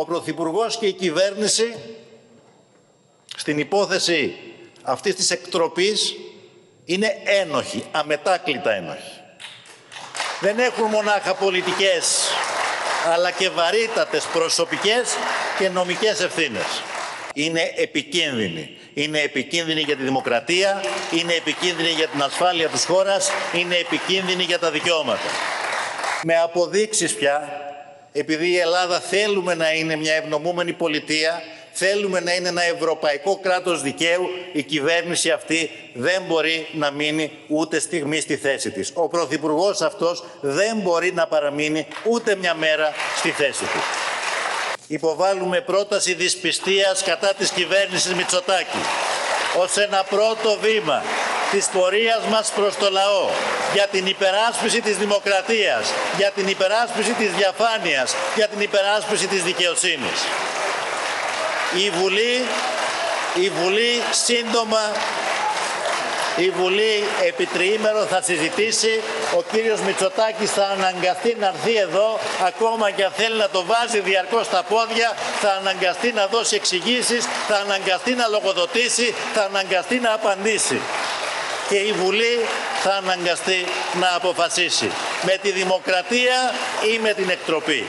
ο Πρωθυπουργός και η κυβέρνηση στην υπόθεση αυτής της εκτροπής είναι ένοχοι, αμετάκλητα ένοχοι. Δεν έχουν μονάχα πολιτικές, αλλά και βαρύτατες προσωπικές και νομικές ευθύνες. Είναι επικίνδυνοι. Είναι επικίνδυνοι για τη δημοκρατία, είναι επικίνδυνοι για την ασφάλεια της χώρας, είναι επικίνδυνοι για τα δικαιώματα. Με αποδείξεις πια επειδή η Ελλάδα θέλουμε να είναι μια ευνομούμενη πολιτεία, θέλουμε να είναι ένα ευρωπαϊκό κράτος δικαίου, η κυβέρνηση αυτή δεν μπορεί να μείνει ούτε στιγμή στη θέση της. Ο Πρωθυπουργός αυτός δεν μπορεί να παραμείνει ούτε μια μέρα στη θέση του. Υποβάλλουμε πρόταση δυσπιστίας κατά της κυβέρνησης Μητσοτάκη ως ένα πρώτο βήμα της πορείας μας προς το λαό, για την υπεράσπιση της δημοκρατίας, για την υπεράσπιση της διαφάνειας, για την υπεράσπιση της δικαιοσύνης. Η Βουλή, η Βουλή σύντομα η Βουλή επί τριήμερο θα συζητήσει. Ο κύριος Μητσοτάκης θα αναγκαστεί να έρθει εδώ, ακόμα και αν θέλει να το βάζει διαρκώς στα πόδια, θα αναγκαστεί να δώσει εξηγήσεις, θα αναγκαστεί να λογοδοτήσει, θα αναγκαστεί να απαντήσει και η Βουλή θα αναγκαστεί να αποφασίσει με τη δημοκρατία ή με την εκτροπή.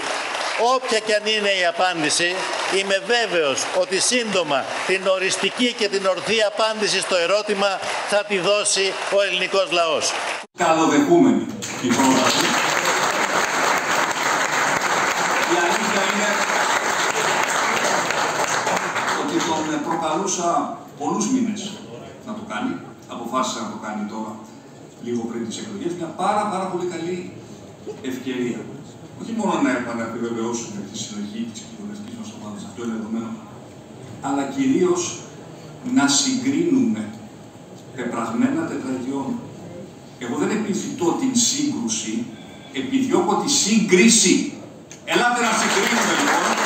Όποια και αν είναι η απάντηση, είμαι βέβαιος ότι σύντομα την οριστική και την ορθή απάντηση στο ερώτημα θα τη δώσει ο ελληνικός λαός. Καλοδεχούμενη η πρόταση. Η αλήθεια είναι ότι τον προκαλούσα πολλούς μήνες να το κάνει αποφάσισε να το κάνει τώρα, λίγο πριν τις εκλογές, μια πάρα, πάρα πολύ καλή ευκαιρία. Όχι μόνο να επαναπιβεβαιώσουμε τη συνοχή της κοινωνική μας ομάδας, αυτό είναι δεδομένο, αλλά κυρίως να συγκρίνουμε πεπραγμένα τετραγιών. Εγώ δεν επιθυμώ την σύγκρουση, επιδιώκω τη σύγκριση. Ελάτε να συγκρίνουμε λοιπόν.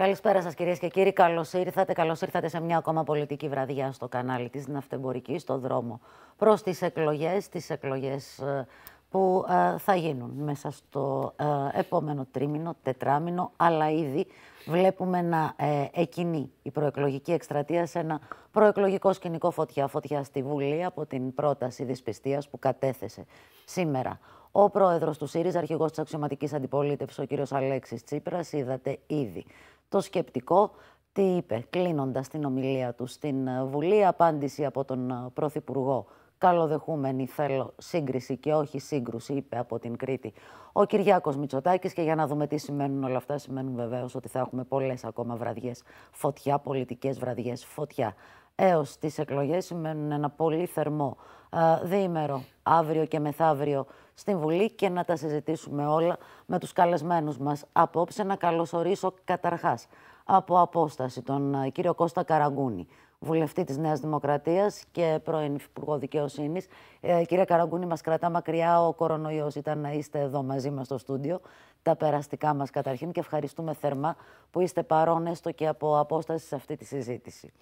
Καλησπέρα σας, κυρίες και κύριοι. Καλώς ήρθατε. Καλώς ήρθατε σε μια ακόμα πολιτική βραδιά στο κανάλι της Ναυτεμπορικής, στον δρόμο προς τις εκλογές, τις εκλογές ε, που ε, θα γίνουν μέσα στο ε, επόμενο τρίμηνο, τετράμινο, αλλά ήδη βλέπουμε να εκκινεί η προεκλογική εκστρατεία σε ένα προεκλογικό σκηνικό φωτιά, φωτιά στη Βουλή από την πρόταση δυσπιστίας που κατέθεσε σήμερα ο πρόεδρος του ΣΥΡΙΖΑ, αρχηγός της αξιωματικής αντιπολίτευσης, ο κύριος Αλέξης Τσίπρας, είδατε ήδη το σκεπτικό. Τι είπε κλείνοντας την ομιλία του στην ε, Βουλή, απάντηση από τον ε, Πρωθυπουργό. Καλοδεχούμενη θέλω σύγκριση και όχι σύγκρουση, είπε από την Κρήτη ο Κυριάκος Μητσοτάκης. Και για να δούμε τι σημαίνουν όλα αυτά, σημαίνουν βεβαίως ότι θα έχουμε πολλές ακόμα βραδιές φωτιά, πολιτικές βραδιές φωτιά έως τις εκλογές σημαίνουν ένα πολύ θερμό ε, διήμερο αύριο και μεθαύριο στην Βουλή και να τα συζητήσουμε όλα με τους καλεσμένους μας. Απόψε να καλωσορίσω καταρχάς από απόσταση τον ε, κύριο Κώστα Καραγκούνη, βουλευτή της Νέας Δημοκρατίας και πρώην Υπουργό Δικαιοσύνης. Ε, κύριε Καραγκούνη, μας κρατά μακριά ο κορονοϊός, ήταν να είστε εδώ μαζί μας στο στούντιο. Τα περαστικά μας καταρχήν και ευχαριστούμε θερμά που είστε παρόν έστω και από απόσταση σε αυτή τη συζήτηση.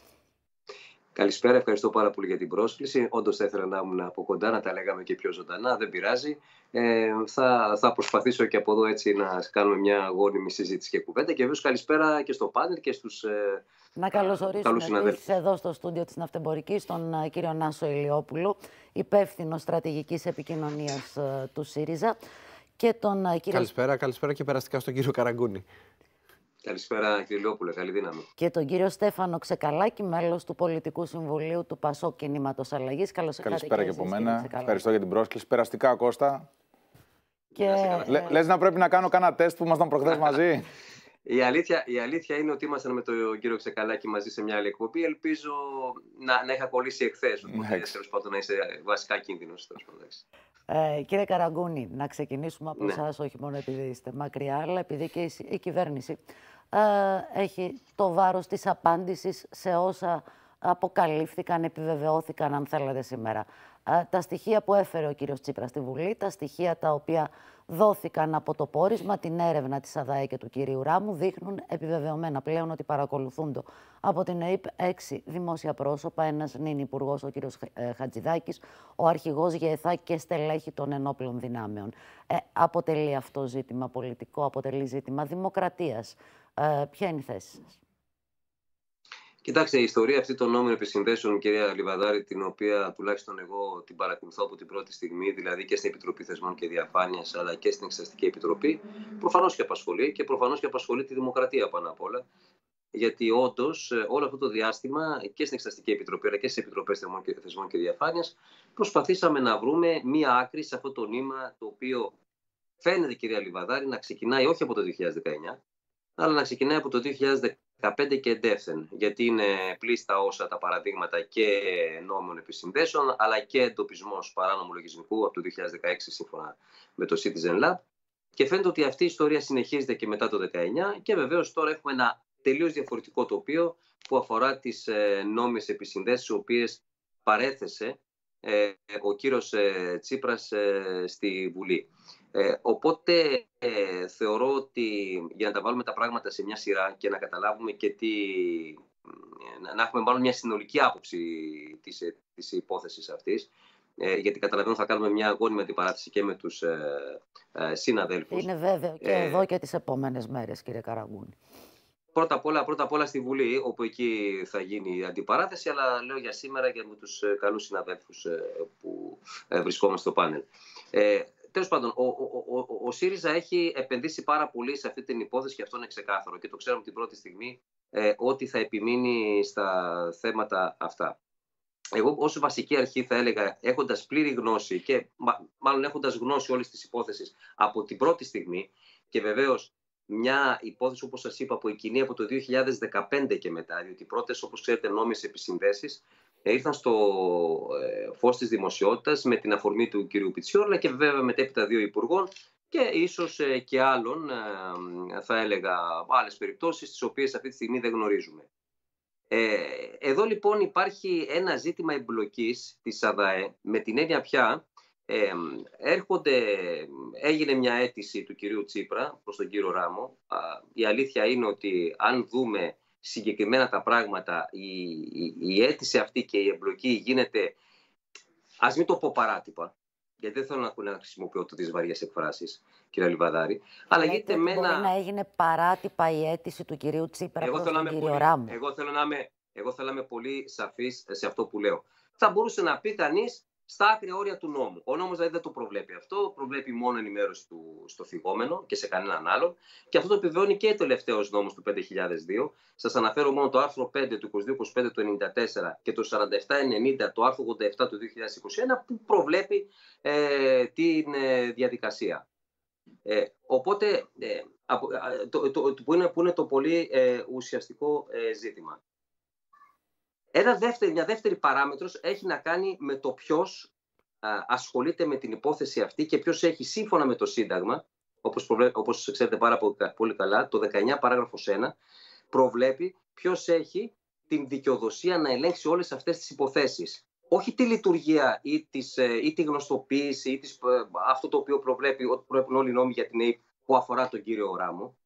Καλησπέρα, ευχαριστώ πάρα πολύ για την πρόσκληση. Όντως θα ήθελα να ήμουν από κοντά, να τα λέγαμε και πιο ζωντανά, δεν πειράζει. Ε, θα, θα προσπαθήσω και από εδώ έτσι να κάνουμε μια αγώνιμη συζήτηση και κουβέντα. Και βέβαια καλησπέρα και στο πάνελ και στους. Ε, να καλωσορίσουμε εδώ στο στούντιο της Ναυτεμπορικής τον ε, κύριο Νάσο Ηλιόπουλο, υπεύθυνο στρατηγικής επικοινωνίας ε, του ΣΥΡΙΖΑ. Και τον, ε, κύριο... Καλησπέρα, καλησπέρα και περαστικά στον κύριο Καραγκούνη. Καλησπέρα κύριε Λιόπουλε. καλή δύναμη. Και τον κύριο Στέφανο Ξεκαλάκη, μέλος του Πολιτικού Συμβουλίου του Πασό Κινήματος Αλλαγής. Καλώς ήρθατε. Καλησπέρα και από μένα. Ευχαριστώ για την πρόσκληση. Περαστικά, Κώστα. Και... Λε να πρέπει να κάνω κάνα τεστ που ήμασταν προχθές μαζί. Η αλήθεια, η αλήθεια είναι ότι ήμασταν με τον κύριο Ξεκαλάκη μαζί σε μια άλλη εκπομπή. Ελπίζω να, να είχα κολλήσει εχθές. Οπότε τέλος πάντων να είσαι βασικά κίνδυνος. Ε, κύριε Καραγκούνη, να ξεκινήσουμε από ναι. εσάς, όχι μόνο επειδή είστε μακριά, αλλά επειδή και η, η κυβέρνηση ε, έχει το βάρος της απάντησης σε όσα αποκαλύφθηκαν, επιβεβαιώθηκαν, αν θέλετε, σήμερα. Ε, τα στοιχεία που έφερε ο κύριος Τσίπρας στη Βουλή, τα στοιχεία τα οποία δόθηκαν από το πόρισμα, την έρευνα της ΑΔΑΕ και του κυρίου Ράμου, δείχνουν επιβεβαιωμένα πλέον ότι παρακολουθούνται από την ΕΕΠ έξι δημόσια πρόσωπα, ένας νυν υπουργός, ο κύριος ε, Χατζηδάκης, ο αρχηγός ΓΕΘΑ και στελέχη των ενόπλων δυνάμεων. αποτελεί αυτό ζήτημα πολιτικό, αποτελεί ζήτημα δημοκρατίας. Ε, ποια είναι η θέση σας. Κοιτάξτε, η ιστορία αυτή των νόμιων επισυνδέσεων, κυρία Λιβαδάρη, την οποία τουλάχιστον εγώ την παρακολουθώ από την πρώτη στιγμή, δηλαδή και στην Επιτροπή Θεσμών και Διαφάνειας, αλλά και στην Εξεταστική Επιτροπή, προφανώς και απασχολεί και προφανώς και απασχολεί τη δημοκρατία πάνω απ' όλα. Γιατί όντως ε, όλο αυτό το διάστημα και στην Εξεταστική Επιτροπή αλλά και στις Επιτροπές Θεσμών και Διαφάνειας προσπαθήσαμε να βρούμε μία άκρη σε αυτό το νήμα το οποίο φαίνεται, κυρία Λιβαδάρη, να ξεκινάει όχι από το 2019, αλλά να ξεκινάει από το 2015 και εντεύθεν, γιατί είναι πλήστα όσα τα παραδείγματα και νόμων επισυνδέσεων, αλλά και εντοπισμός παράνομου λογισμικού από το 2016 σύμφωνα με το Citizen Lab. Και φαίνεται ότι αυτή η ιστορία συνεχίζεται και μετά το 2019 και βεβαίως τώρα έχουμε ένα τελείως διαφορετικό τοπίο που αφορά τις ε, νόμιες επισυνδέσεις, τις οποίες παρέθεσε ε, ο κύριος ε, Τσίπρας στη Βουλή. Ε, οπότε ε, θεωρώ ότι για να τα βάλουμε τα πράγματα σε μια σειρά και να καταλάβουμε και τι... να έχουμε μάλλον μια συνολική άποψη της, ε, της υπόθεσης αυτής, ε, γιατί καταλαβαίνω θα κάνουμε μια αγώνιμη αντιπαράθεση και με τους ε, συναδέλφους. Είναι βέβαιο και εδώ και τις επόμενες μέρες κύριε Καραγκούνη. Πρώτα απ, όλα, πρώτα απ' όλα στη Βουλή, όπου εκεί θα γίνει η αντιπαράθεση, αλλά λέω για σήμερα και με τους καλούς συναδέλφους που βρισκόμαστε στο πάνελ. Τέλος πάντων, ο, ο, ο, ο ΣΥΡΙΖΑ έχει επενδύσει πάρα πολύ σε αυτή την υπόθεση και αυτό είναι ξεκάθαρο. Και το ξέρουμε την πρώτη στιγμή ε, ότι θα επιμείνει στα θέματα αυτά. Εγώ ως βασική αρχή θα έλεγα, έχοντας πλήρη γνώση και μάλλον έχοντας γνώση όλης της υπόθεσης από την πρώτη στιγμή και βεβαίως μια υπόθεση όπως σας είπα που η από το 2015 και μετά, διότι πρώτε πρώτες όπως ξέρετε νόμιες επισυνδέσεις ήρθαν στο ε, φως της δημοσιότητας με την αφορμή του κυρίου Πιτσιόρλα και βέβαια μετέπειτα δύο υπουργών και ίσως ε, και άλλων, ε, θα έλεγα, άλλες περιπτώσεις τις οποίες αυτή τη στιγμή δεν γνωρίζουμε. Εδώ λοιπόν υπάρχει ένα ζήτημα εμπλοκής της ΑΔΑΕ με την έννοια πια ε, έρχονται, έγινε μια αίτηση του κυρίου Τσίπρα προς τον κύριο Ράμο. Η αλήθεια είναι ότι αν δούμε συγκεκριμένα τα πράγματα, η, η, αίτηση αυτή και η εμπλοκή γίνεται, ας μην το πω παράτυπα, γιατί δεν θέλω να χρησιμοποιώ τι βαριές εκφράσεις, κύριε Λιβαδάρη. Αλλά γίνεται με να έγινε παράτυπα η αίτηση του κυρίου Τσίπρα εγώ θέλω να κύριο Εγώ θέλω να είμαι, πολύ σαφής σε αυτό που λέω. Θα μπορούσε να πει κανείς στα άκρια όρια του νόμου. Ο νόμος δηλαδή δεν το προβλέπει αυτό, προβλέπει μόνο ενημέρωση του, στο φυγόμενο και σε κανέναν άλλον. Και αυτό το επιβεβαιώνει και το τελευταίος νόμος του 5002. Σας αναφέρω μόνο το άρθρο 5 του 2225 του 94 και το 4790 το άρθρο 87 του 2021 που προβλέπει ε, την ε, διαδικασία. Ε, οπότε, ε, το, το, που, είναι, που είναι το πολύ ε, ουσιαστικό ζήτημα. Ένα δεύτερη, μια δεύτερη παράμετρος έχει να κάνει με το ποιος ασχολείται με την υπόθεση αυτή και ποιος έχει σύμφωνα με το Σύνταγμα, όπως, προβλέ, όπως ξέρετε πάρα πολύ καλά, το 19 παράγραφος 1, προβλέπει ποιος έχει την δικαιοδοσία να ελέγξει όλες αυτές τις υποθέσεις. Όχι τη λειτουργία ή, της, ε, ή τη γνωστοποίηση ή της, ε, αυτό το οποίο προβλέπει, ό,τι προβλέπουν όλοι οι νόμοι για την ΑΕΠ που αφορά τον κύριο Ράμο,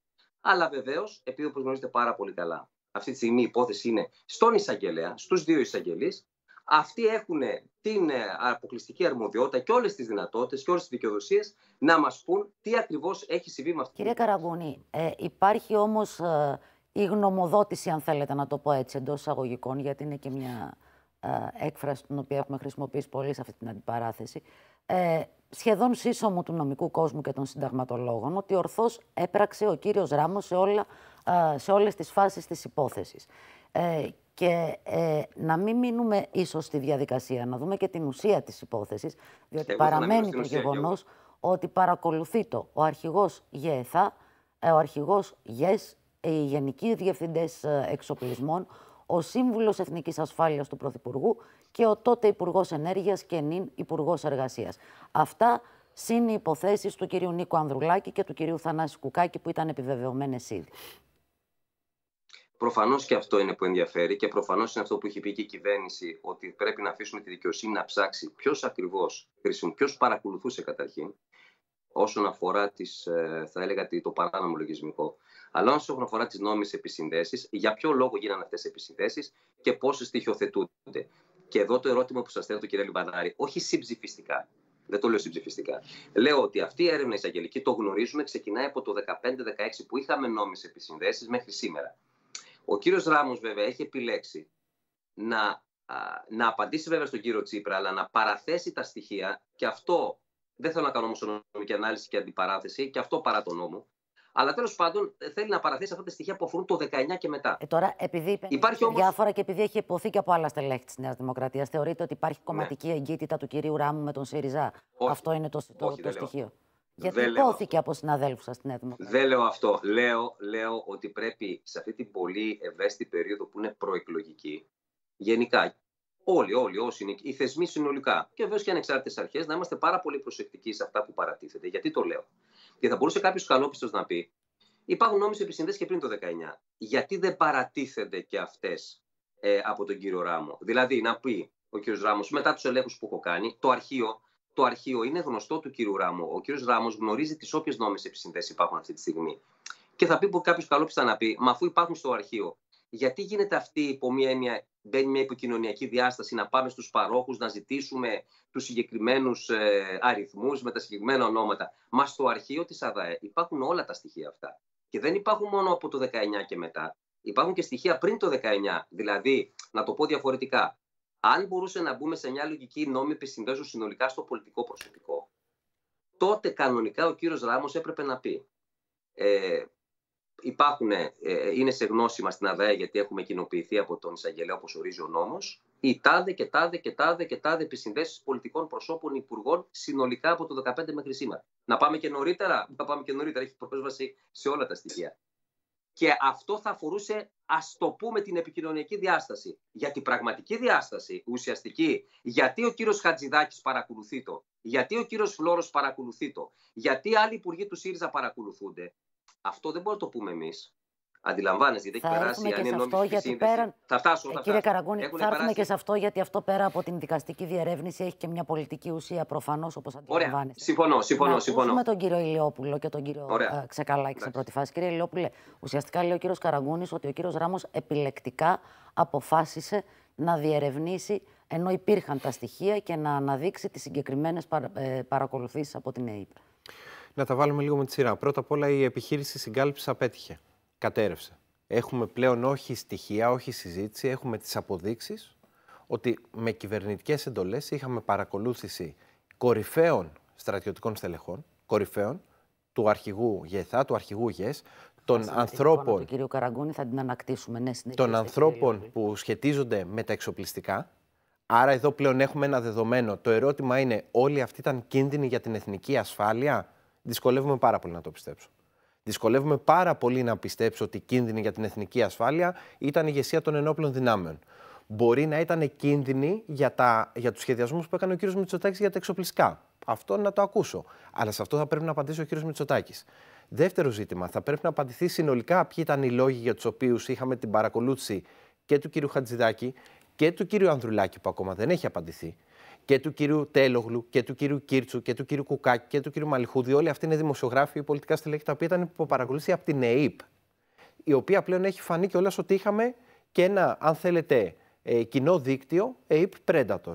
αλλά βεβαίως, επειδή όπως γνωρίζετε πάρα πολύ καλά, αυτή τη στιγμή η υπόθεση είναι στον εισαγγελέα, στους δύο εισαγγελείς. Αυτοί έχουν την ε, αποκλειστική αρμοδιότητα και όλες τις δυνατότητες και όλες τις δικαιοδοσίες να μας πούν τι ακριβώς έχει συμβεί με αυτό. Κύριε Καραγκούνη, ε, υπάρχει όμως ε, η γνωμοδότηση, αν θέλετε να το πω έτσι, εντός εισαγωγικών, γιατί είναι και μια ε, έκφραση την οποία έχουμε χρησιμοποιήσει πολύ σε αυτή την αντιπαράθεση, σχεδόν σύσσωμο του νομικού κόσμου και των συνταγματολόγων ότι ορθώς έπραξε ο κύριος Ράμος σε, όλα, σε όλες τις φάσεις της υπόθεσης. Ε, και ε, να μην μείνουμε ίσως στη διαδικασία, να δούμε και την ουσία της υπόθεσης, διότι παραμένει το γεγονός ότι παρακολουθεί το ο αρχηγός ΓΕΘΑ, ε, ο αρχηγός ΓΕΣ, οι γενικοί διευθυντές ε, εξοπλισμών, ο Σύμβουλος Εθνικής Ασφάλειας του Πρωθυπουργού και ο τότε Υπουργός Ενέργειας και νυν Υπουργός Εργασίας. Αυτά συν οι υποθέσεις του κυρίου Νίκο Ανδρουλάκη και του κυρίου Θανάση Κουκάκη που ήταν επιβεβαιωμένες ήδη. Προφανώς και αυτό είναι που ενδιαφέρει και προφανώς είναι αυτό που έχει πει και η κυβέρνηση ότι πρέπει να αφήσουμε τη δικαιοσύνη να ψάξει ποιος ακριβώς ποιος παρακολουθούσε καταρχήν όσον αφορά τις, ε, θα έλεγα, το παράνομο λογισμικό. Αλλά όσον αφορά τις νόμιμες επισυνδέσεις, για ποιο λόγο γίνανε αυτές οι επισυνδέσεις και πόσες στοιχειοθετούνται. Και εδώ το ερώτημα που σας το κύριε Λιμπανάρη, όχι συμψηφιστικά. Δεν το λέω συμψηφιστικά. Λέω ότι αυτή η έρευνα εισαγγελική, το γνωρίζουμε, ξεκινάει από το 2015 16 που είχαμε νόμιμε επισυνδέσεις μέχρι σήμερα. Ο κύριος Ράμος, βέβαια, έχει επιλέξει να, να απαντήσει βέβαια στον κύριο Τσίπρα, αλλά να παραθέσει τα στοιχεία και αυτό. Δεν θέλω να κάνω όμω νομική ανάλυση και αντιπαράθεση, και αυτό παρά τον νόμο. Αλλά τέλος πάντων ε, θέλει να παραθέσει αυτά τα στοιχεία που αφορούν το 19 και μετά. Ε, τώρα, επειδή υπάρχει όμως... διάφορα και επειδή έχει υποθεί και από άλλα στελέχη της Νέας Δημοκρατίας, θεωρείτε ότι υπάρχει ναι. κομματική ναι. εγκύτητα του κυρίου Ράμου με τον ΣΥΡΙΖΑ. Αυτό είναι το, το, Όχι, στοιχείο. Γιατί δεν υπόθηκε από συναδέλφους σας στην Νέα Δημοκρατία. Δεν λέω αυτό. Λέω, λέω ότι πρέπει σε αυτή την πολύ ευαίσθητη περίοδο που είναι προεκλογική, γενικά Όλοι, όλοι, όσοι είναι, οι θεσμοί συνολικά. Και βέβαια και ανεξάρτητες αρχές, να είμαστε πάρα πολύ προσεκτικοί σε αυτά που παρατίθεται. Γιατί το λέω. Και θα μπορούσε κάποιος καλόπιστος να πει: Υπάρχουν νόμιμες επισυνδέσεις και πριν το 19. Γιατί δεν παρατίθενται και αυτές ε, από τον κύριο Ράμο. Δηλαδή, να πει ο κύριος Ράμος μετά τους ελέγχους που έχω κάνει, το αρχείο, το αρχείο είναι γνωστό του κύριου Ράμο. Ο κύριος Ράμος γνωρίζει τις όποιες νόμιμες επισυνδέσεις υπάρχουν αυτή τη στιγμή. Και θα πει κάποιος καλόπιστα να πει: Μα αφού υπάρχουν στο αρχείο, γιατί γίνεται αυτή η μία έννοια μπαίνει μια επικοινωνιακή διάσταση να πάμε στους παρόχους, να ζητήσουμε τους συγκεκριμένους ε, αριθμούς με τα συγκεκριμένα ονόματα. Μα στο αρχείο της ΑΔΑΕ υπάρχουν όλα τα στοιχεία αυτά. Και δεν υπάρχουν μόνο από το 19 και μετά. Υπάρχουν και στοιχεία πριν το 19. Δηλαδή, να το πω διαφορετικά, αν μπορούσε να μπούμε σε μια λογική νόμη που συνολικά στο πολιτικό προσωπικό, τότε κανονικά ο κύριος Ράμος έπρεπε να πει ε, υπάρχουν, ε, ε, είναι σε γνώση μα στην ΑΔΑΕ γιατί έχουμε κοινοποιηθεί από τον εισαγγελέα όπως ορίζει ο νόμος, οι τάδε και τάδε και τάδε και τάδε επισυνδέσεις πολιτικών προσώπων υπουργών συνολικά από το 2015 μέχρι σήμερα. Να πάμε και νωρίτερα. Να πάμε και νωρίτερα. Έχει πρόσβαση σε όλα τα στοιχεία. Και αυτό θα αφορούσε, ας το πούμε, την επικοινωνιακή διάσταση. Για την πραγματική διάσταση, ουσιαστική, γιατί ο κύριος Χατζηδάκης παρακολουθεί το, γιατί ο κύριος Φλόρος παρακολουθεί το, γιατί άλλοι υπουργοί του ΣΥΡΙΖΑ παρακολουθούνται, αυτό δεν μπορούμε να το πούμε εμείς. Αντιλαμβάνεστε, γιατί έχει περάσει η ανενόμηση σύνδεση. Πέραν... Θα φτάσω, θα ε, Κύριε Καραγκούνη, θα έρθουμε περάσει... και σε αυτό, γιατί αυτό πέρα από την δικαστική διερεύνηση έχει και μια πολιτική ουσία προφανώς, όπως αντιλαμβάνεστε. Ωραία. Συμφωνώ, συμφωνώ. Να συμφωνώ. με τον κύριο Ηλιόπουλο και τον κύριο Ωραία. Ε, Ξεκαλάκη σε πρώτη φάση. Κύριε Ηλιόπουλε, ουσιαστικά λέει ο κύριος Καραγκούνης ότι ο κύριος Ράμος επιλεκτικά αποφάσισε να διερευνήσει ενώ υπήρχαν τα στοιχεία και να αναδείξει τις συγκεκριμένες παρακολουθήσεις από την ΕΕΠ να τα βάλουμε λίγο με τη σειρά. Πρώτα απ' όλα η επιχείρηση συγκάλυψη απέτυχε. Κατέρευσε. Έχουμε πλέον όχι στοιχεία, όχι συζήτηση, έχουμε τις αποδείξεις ότι με κυβερνητικές εντολές είχαμε παρακολούθηση κορυφαίων στρατιωτικών στελεχών, κορυφαίων, του αρχηγού ΓΕΘΑ, του αρχηγού ΓΕΣ, των ανθρώπων. Του Καραγκούνη θα την ανακτήσουμε, ναι, Των ανθρώπων που σχετίζονται με τα εξοπλιστικά. Άρα εδώ πλέον έχουμε ένα δεδομένο. Το ερώτημα είναι, όλοι αυτοί ήταν κίνδυνοι για την εθνική ασφάλεια δυσκολεύομαι πάρα πολύ να το πιστέψω. Δυσκολεύομαι πάρα πολύ να πιστέψω ότι κίνδυνη για την εθνική ασφάλεια ήταν η ηγεσία των ενόπλων δυνάμεων. Μπορεί να ήταν κίνδυνη για, τα, για τους σχεδιασμούς που έκανε ο κ. Μητσοτάκης για τα εξοπλιστικά. Αυτό να το ακούσω. Αλλά σε αυτό θα πρέπει να απαντήσει ο κ. Μητσοτάκης. Δεύτερο ζήτημα, θα πρέπει να απαντηθεί συνολικά ποιοι ήταν οι λόγοι για τους οποίους είχαμε την παρακολούθηση και του κ. Χατζηδάκη και του κ. Ανδρουλάκη που ακόμα δεν έχει απαντηθεί και του κυρίου Τέλογλου και του κυρίου Κίρτσου και του κυρίου Κουκάκη και του κυρίου Μαλιχούδη. Όλοι αυτοί είναι δημοσιογράφοι ή πολιτικά στελέχη τα οποία ήταν υποπαρακολούθηση από την ΕΕΠ. Η οποία πλέον έχει φανεί κιόλας ότι είχαμε και ένα, αν θέλετε, ε, κοινό δίκτυο ΕΕΠ Predator.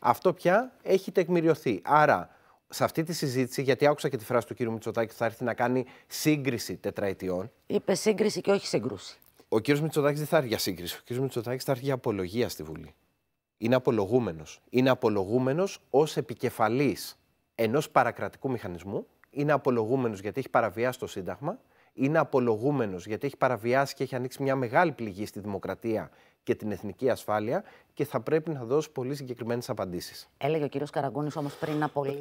Αυτό πια έχει τεκμηριωθεί. Άρα, σε αυτή τη συζήτηση, γιατί άκουσα και τη φράση του κύριου Μητσοτάκη θα έρθει να κάνει σύγκριση τετραετιών. Είπε σύγκριση και όχι σύγκρουση. Ο κύριος Μητσοτάκης δεν θα έρθει για σύγκριση. Ο κύριος Μητσοτάκης θα έρθει για απολογία στη Βουλή είναι απολογούμενος. Είναι απολογούμενος ως επικεφαλής ενός παρακρατικού μηχανισμού, είναι απολογούμενος γιατί έχει παραβιάσει το Σύνταγμα, είναι απολογούμενος γιατί έχει παραβιάσει και έχει ανοίξει μια μεγάλη πληγή στη δημοκρατία και την εθνική ασφάλεια και θα πρέπει να δώσει πολύ συγκεκριμένες απαντήσεις. Έλεγε ο κ. Καραγκούνης όμως πριν από λίγο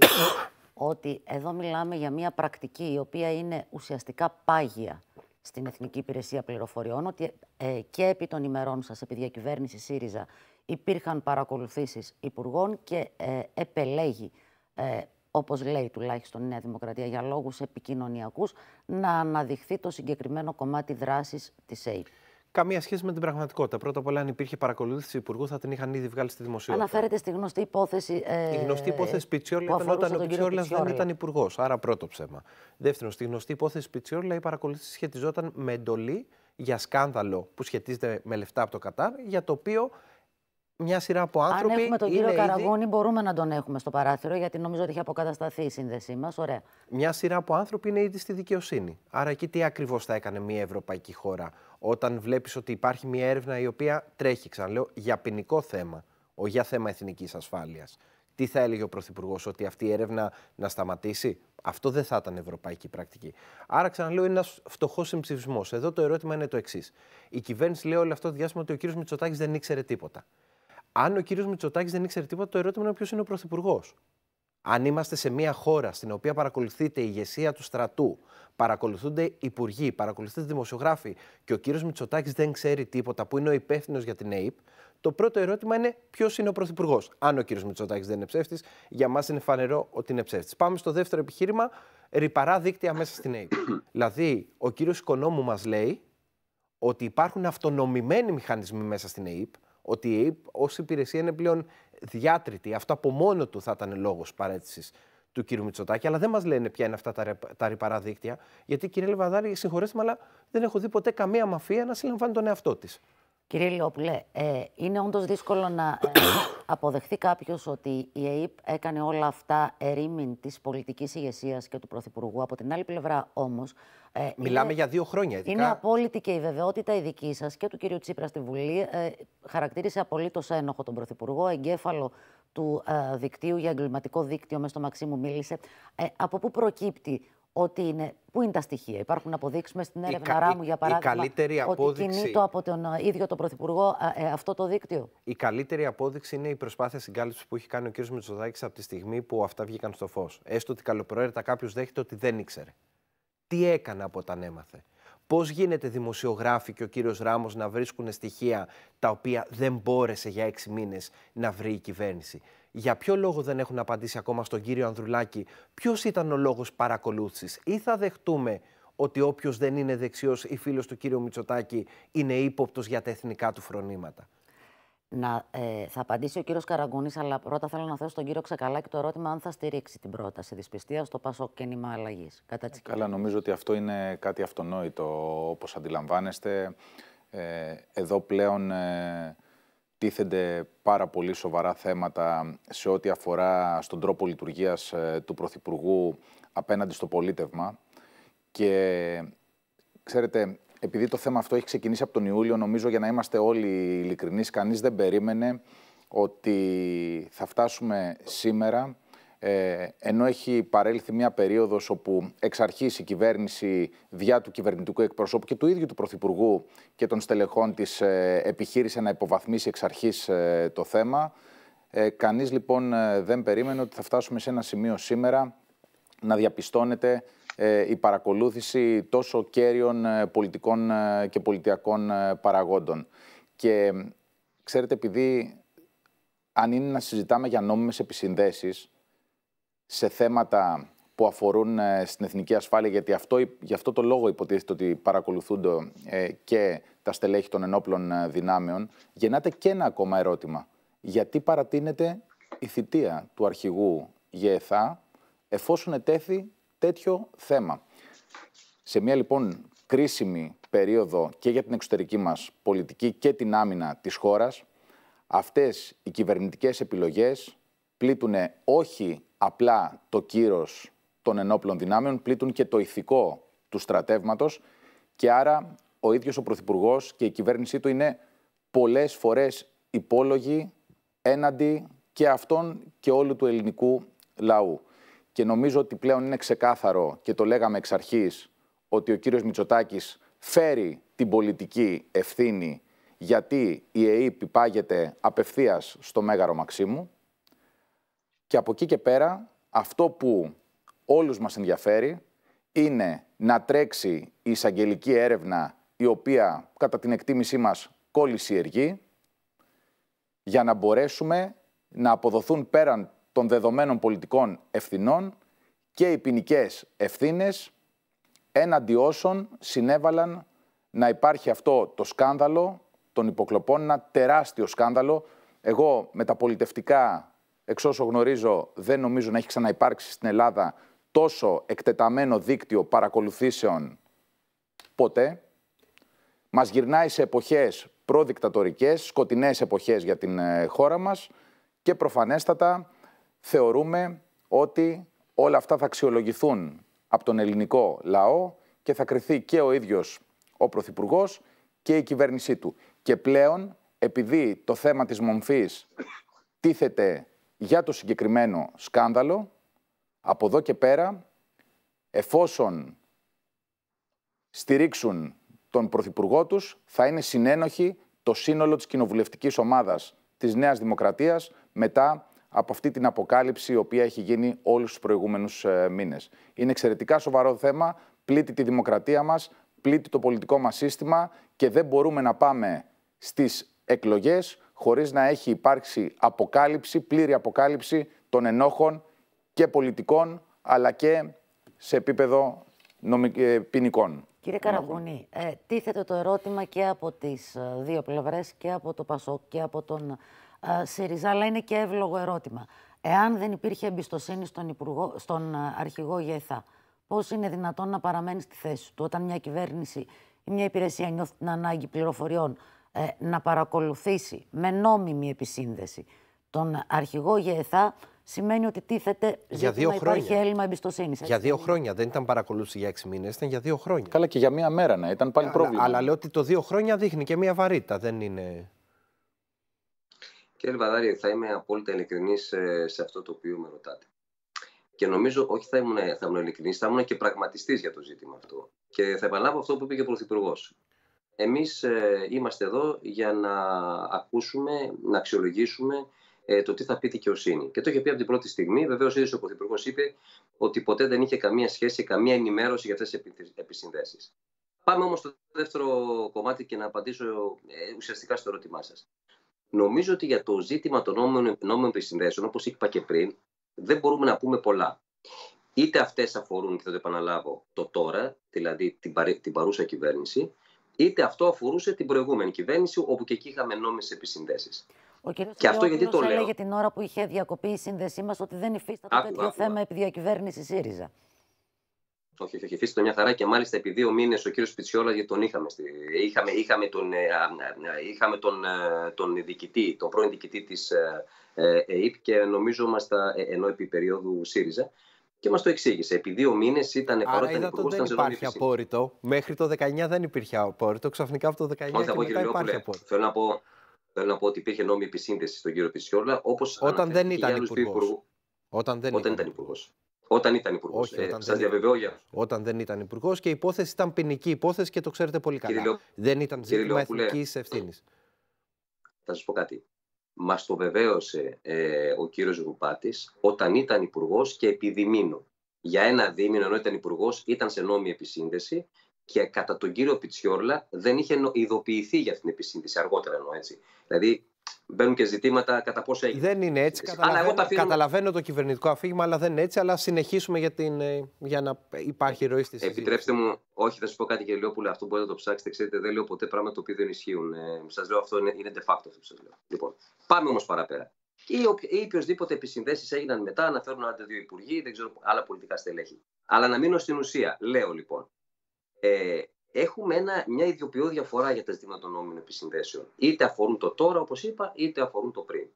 ότι εδώ μιλάμε για μια πρακτική η οποία είναι ουσιαστικά πάγια στην Εθνική Υπηρεσία Πληροφοριών, ότι ε, και επί των ημερών σας, επί διακυβέρνησης ΣΥΡΙΖΑ, υπήρχαν παρακολουθήσεις υπουργών και ε, επελέγει, ε, όπως λέει τουλάχιστον η Νέα Δημοκρατία, για λόγους επικοινωνιακούς, να αναδειχθεί το συγκεκριμένο κομμάτι δράσης της ΑΕΠ. ΕΕ. Καμία σχέση με την πραγματικότητα. Πρώτα απ' όλα, αν υπήρχε παρακολούθηση υπουργού, θα την είχαν ήδη βγάλει στη δημοσιότητα. Αναφέρεται στη γνωστή υπόθεση. Ε, η γνωστή υπόθεση Πιτσιόλα ήταν όταν ο Πιτσιόλας δεν ήταν υπουργός. Άρα, πρώτο ψέμα. Δεύτερον, στη γνωστή υπόθεση Πιτσιόλα η παρακολούθηση σχετιζόταν με εντολή για σκάνδαλο που σχετίζεται με λεφτά από το Κατάρ, για το οποίο μια σειρά από άνθρωποι. Αν έχουμε τον κύριο Καραγόνη, μπορούμε να τον έχουμε στο παράθυρο, γιατί νομίζω ότι έχει αποκατασταθεί η σύνδεσή μας. Ωραία. Μια σειρά από άνθρωποι είναι ήδη στη δικαιοσύνη. Άρα εκεί τι ακριβώς θα έκανε μια ευρωπαϊκή χώρα, όταν βλέπεις ότι υπάρχει μια έρευνα η οποία τρέχει, ξαναλέω, για ποινικό θέμα, όχι για θέμα εθνικής ασφάλειας. Τι θα έλεγε ο Πρωθυπουργός, Ότι αυτή η έρευνα να σταματήσει. Αυτό δεν θα ήταν ευρωπαϊκή πρακτική. Άρα, ξαναλέω, είναι ένας φτωχός συμψηφισμός. Εδώ το ερώτημα είναι το εξής. Η κυβέρνηση λέει όλο αυτό το διάστημα ότι ο κ. Μητσοτάκης δεν ήξερε τίποτα αν ο κύριος Μητσοτάκης δεν ήξερε τίποτα, το ερώτημα είναι ποιος είναι ο πρωθυπουργός. Αν είμαστε σε μια χώρα στην οποία παρακολουθείται η ηγεσία του στρατού, παρακολουθούνται υπουργοί, παρακολουθούνται δημοσιογράφοι και ο κύριος Μητσοτάκης δεν ξέρει τίποτα που είναι ο υπεύθυνος για την ΑΕΠ, το πρώτο ερώτημα είναι ποιος είναι ο πρωθυπουργός. Αν ο κύριος Μητσοτάκης δεν είναι ψεύτης, για μας είναι φανερό ότι είναι ψεύτης. Πάμε στο δεύτερο επιχείρημα. Ρηπαρά δίκτυα μέσα στην ΑΕΠ. δηλαδή, ο κύριος Οικονόμου μας λέει ότι υπάρχουν αυτονομημένοι μηχανισμοί μέσα στην ΑΕΠ, ότι η ως υπηρεσία είναι πλέον διάτρητη. Αυτό από μόνο του θα ήταν λόγος παρέτησης του κ. Μητσοτάκη, αλλά δεν μας λένε ποια είναι αυτά τα, τα ρηπαρά δίκτυα. Γιατί, κύριε Λεβαδάρη, συγχωρέστε με, αλλά δεν έχω δει ποτέ καμία μαφία να συλλαμβάνει τον εαυτό της. Κύριε Λιόπουλε, ε, είναι όντως δύσκολο να ε, αποδεχθεί κάποιος ότι η ΕΕΠ έκανε όλα αυτά ερήμην της πολιτικής ηγεσίας και του Πρωθυπουργού. Από την άλλη πλευρά όμως... Ε, Μιλάμε για δύο χρόνια, ειδικά. Είναι απόλυτη και η βεβαιότητα η δική σας και του κυρίου Τσίπρα στη Βουλή. Ε, χαρακτήρισε απολύτως ένοχο τον Πρωθυπουργό, εγκέφαλο του ε, δικτύου για εγκληματικό δίκτυο, μες στο Μαξίμου μίλησε. Ε, από πού προκύπτει ότι είναι Πού είναι τα στοιχεία, υπάρχουν αποδείξει μέσα στην έρευνα ραμου για παράδειγμα, η ότι απόδειξη... κινείται από τον ε, ίδιο τον Πρωθυπουργό ε, ε, αυτό το δίκτυο. Η καλύτερη απόδειξη είναι η προσπάθεια συγκάλυψης που έχει κάνει ο κ. Μητσοδάκης από τη στιγμή που αυτά βγήκαν στο φως. Έστω ότι καλοπροαίρετα κάποιος δέχεται ότι δεν ήξερε. Τι έκανε από όταν έμαθε. Πώς γίνεται δημοσιογράφοι και ο κύριος Ράμος να βρίσκουν στοιχεία τα οποία δεν μπόρεσε για έξι μήνες να βρει η κυβέρνηση για ποιο λόγο δεν έχουν απαντήσει ακόμα στον κύριο Ανδρουλάκη ποιος ήταν ο λόγος παρακολούθησης, ή θα δεχτούμε ότι όποιος δεν είναι δεξιός ή φίλος του κύριου Μητσοτάκη είναι ύποπτος για τα εθνικά του φρονήματα. Να, ε, θα απαντήσει ο κύριος Καραγκούνης, αλλά πρώτα θέλω να θέσω στον κύριο Ξεκαλάκη το ερώτημα αν θα στηρίξει την πρόταση δυσπιστίας στο Πασόκ και αλλαγής. Κατά ε, Καλά, νομίζω ότι αυτό είναι κάτι αυτονόητο όπως αντιλαμβάνεστε. Ε, εδώ πλέον ε, τίθενται πάρα πολύ σοβαρά θέματα σε ό,τι αφορά στον τρόπο λειτουργίας ε, του Πρωθυπουργού απέναντι στο πολίτευμα. Και ξέρετε, επειδή το θέμα αυτό έχει ξεκινήσει από τον Ιούλιο, νομίζω για να είμαστε όλοι ειλικρινείς, κανείς δεν περίμενε ότι θα φτάσουμε σήμερα ε, ενώ έχει παρέλθει μια περίοδος όπου εξ η κυβέρνηση διά του κυβερνητικού εκπροσώπου και του ίδιου του Πρωθυπουργού και των στελεχών της ε, επιχείρησε να υποβαθμίσει εξ αρχής ε, το θέμα. Ε, κανείς λοιπόν δεν περίμενε ότι θα φτάσουμε σε ένα σημείο σήμερα να διαπιστώνεται η παρακολούθηση τόσο κέριων πολιτικών και πολιτιακών παραγόντων. Και ξέρετε επειδή αν είναι να συζητάμε για νόμιμες επισυνδέσεις σε θέματα που αφορούν ε, στην εθνική ασφάλεια, γιατί αυτό, γι' αυτό το λόγο υποτίθεται ότι παρακολουθούνται ε, και τα στελέχη των ενόπλων ε, δυνάμεων, γεννάται και ένα ακόμα ερώτημα. Γιατί παρατείνεται η θητεία του αρχηγού ΓΕΘΑ εφόσον ετέθη τέτοιο θέμα. Σε μια λοιπόν κρίσιμη περίοδο και για την εξωτερική μας πολιτική και την άμυνα της χώρας, αυτές οι κυβερνητικές επιλογές πλήττουν όχι απλά το κύρος των ενόπλων δυνάμεων, πλήττουν και το ηθικό του στρατεύματος και άρα ο ίδιος ο Πρωθυπουργός και η κυβέρνησή του είναι πολλές φορές υπόλογοι έναντι και αυτών και όλου του ελληνικού λαού. Και νομίζω ότι πλέον είναι ξεκάθαρο και το λέγαμε εξ αρχής ότι ο κύριος Μητσοτάκης φέρει την πολιτική ευθύνη γιατί η ΕΕΠ υπάγεται απευθείας στο Μέγαρο Μαξίμου και από εκεί και πέρα, αυτό που όλους μας ενδιαφέρει είναι να τρέξει η εισαγγελική έρευνα η οποία κατά την εκτίμησή μας η εργή για να μπορέσουμε να αποδοθούν πέραν των δεδομένων πολιτικών ευθυνών και οι ποινικές ευθύνες έναντι όσων συνέβαλαν να υπάρχει αυτό το σκάνδαλο των υποκλοπών, ένα τεράστιο σκάνδαλο. Εγώ με τα πολιτευτικά εξ όσο γνωρίζω, δεν νομίζω να έχει ξαναυπάρξει στην Ελλάδα τόσο εκτεταμένο δίκτυο παρακολουθήσεων ποτέ. Μας γυρνάει σε εποχές προδικτατορικέ, σκοτεινές εποχές για την ε, χώρα μας και προφανέστατα θεωρούμε ότι όλα αυτά θα αξιολογηθούν από τον ελληνικό λαό και θα κριθεί και ο ίδιος ο Πρωθυπουργός και η κυβέρνησή του. Και πλέον, επειδή το θέμα της μομφής τίθεται για το συγκεκριμένο σκάνδαλο. Από εδώ και πέρα, εφόσον στηρίξουν τον Πρωθυπουργό τους, θα είναι συνένοχοι το σύνολο της κοινοβουλευτικής ομάδας της Νέας Δημοκρατίας μετά από αυτή την αποκάλυψη η οποία έχει γίνει όλους τους προηγούμενους ε, μήνες. Είναι εξαιρετικά σοβαρό θέμα, πλήττει τη δημοκρατία μας, πλήττει το πολιτικό μας σύστημα και δεν μπορούμε να πάμε στις εκλογές χωρίς να έχει υπάρξει αποκάλυψη, πλήρη αποκάλυψη των ενόχων και πολιτικών, αλλά και σε επίπεδο ε, ποινικών. Κύριε Καραμπονή, ε, τίθεται το ερώτημα και από τις ε, δύο πλευρές, και από το ΠΑΣΟΚ και από τον ε, ΣΥΡΙΖΑ, αλλά είναι και εύλογο ερώτημα. Εάν δεν υπήρχε εμπιστοσύνη στον, στον ε, αρχηγό ΓΕΘΑ, πώς είναι δυνατόν να παραμένει στη θέση του όταν μια κυβέρνηση ή μια υπηρεσία νιώθει την ανάγκη πληροφοριών ε, να παρακολουθήσει με νόμιμη επισύνδεση τον αρχηγό ΓΕΘΑ σημαίνει ότι τίθεται για δύο χρόνια. υπάρχει έλλειμμα εμπιστοσύνης. Για δύο χρόνια. Δεν ήταν παρακολούθηση για έξι μήνες, ήταν για δύο χρόνια. Καλά, και για μία μέρα να ήταν πάλι πρόβλημα. Αλλά λέω ότι το δύο χρόνια δείχνει και μία βαρύτητα. Δεν είναι. Κύριε Βαδάρη, θα είμαι απόλυτα ειλικρινής ε, σε, αυτό το οποίο με ρωτάτε. Και νομίζω, όχι θα ήμουν, θα ειλικρινής, θα ήμουν και πραγματιστής για το ζήτημα αυτό. Και θα επαναλάβω αυτό που είπε και ο Πρωθυπουργός. Εμείς ε, είμαστε εδώ για να ακούσουμε, να αξιολογήσουμε ε, το τι θα πει δικαιοσύνη. Και το είχε πει από την πρώτη στιγμή. Βεβαίως, ίδιος ο Πρωθυπουργός είπε ότι ποτέ δεν είχε καμία σχέση, καμία ενημέρωση για αυτές τις επισυνδέσεις. Πάμε όμως στο δεύτερο κομμάτι και να απαντήσω ε, ουσιαστικά στο ερώτημά σας. Νομίζω ότι για το ζήτημα των νόμων, επισυνδέσεων, όπως είπα και πριν, δεν μπορούμε να πούμε πολλά. Είτε αυτές αφορούν, και θα το επαναλάβω, το τώρα, δηλαδή την παρούσα κυβέρνηση, είτε αυτό αφορούσε την προηγούμενη κυβέρνηση, όπου και εκεί είχαμε νόμιμες επισυνδέσεις. Ο κ. Και αυτό γιατί το λέω. την ώρα που είχε διακοπεί η σύνδεσή μας ότι δεν υφίσταται το τέτοιο θέμα επί διακυβέρνηση ΣΥΡΙΖΑ. Όχι, όχι, όχι, μια χαρά και μάλιστα επί δύο μήνες ο κύριος Πιτσιόλα γιατί τον είχαμε. Είχαμε, είχαμε, τον, ε, είχαμε τον, ε, τον διοικητή, τον πρώην διοικητή της ε, ΕΕΠ και νομίζω μας τα, ενώ επί περίοδου ΣΥΡΙΖΑ. Και μας το εξήγησε. Επί δύο μήνε ήταν πρώτα υπουργός. Δεν υπάρχει απόρριτο. Μέχρι το 19 δεν υπήρχε απόρριτο. Ξαφνικά από το 19 Όχι, και μετά υπάρχει απόρριτο. Θέλω να πω, θέλω να πω ότι υπήρχε νόμιμη επισύνδεση στον κύριο Πισιόλα. Όπως όταν δεν ήταν υπουργό. Όταν δεν όταν ήταν υπουργό. Όταν ήταν υπουργός. Ε, Σα διαβεβαιώ για Όταν δεν ήταν υπουργός και η υπόθεση ήταν ποινική υπόθεση και το ξέρετε πολύ καλά. δεν ήταν ζήτημα εθνικής ευθύνης. Θα σας πω κάτι μας το βεβαίωσε ε, ο κύριος Γουπάτης όταν ήταν υπουργός και επιδημήνω. Για ένα δίμηνο ενώ ήταν υπουργός, ήταν σε νόμιμη επισύνδεση και κατά τον κύριο Πιτσιόρλα δεν είχε ειδοποιηθεί για αυτήν την επισύνδεση αργότερα ενώ έτσι. Δηλαδή μπαίνουν και ζητήματα κατά πώ έγινε. Δεν είναι έτσι. Καταλαβαίνω, αλλά το κυβερνητικό αφήγημα, αλλά δεν είναι έτσι. Αλλά συνεχίσουμε για, την, ε, για να υπάρχει ροή στη συζήτηση. Επιτρέψτε μου, όχι, θα σας πω κάτι και που λέω, Αυτό μπορείτε να το ψάξετε. Ξέρετε, δεν λέω ποτέ πράγματα το δεν ισχύουν. Ε, σας λέω αυτό είναι, είναι de facto αυτό που σας λέω. Λοιπόν, πάμε όμως παραπέρα. Ή, ή οποιοδήποτε επισυνδέσεις έγιναν μετά, αναφέρουν άλλα δύο υπουργοί, δεν ξέρω άλλα πολιτικά στελέχη. Αλλά να μείνω στην ουσία. Λέω λοιπόν, ε, έχουμε ένα, μια ιδιοποιώ διαφορά για τα ζητήματα των νόμιμων επισυνδέσεων. Είτε αφορούν το τώρα, όπως είπα, είτε αφορούν το πριν.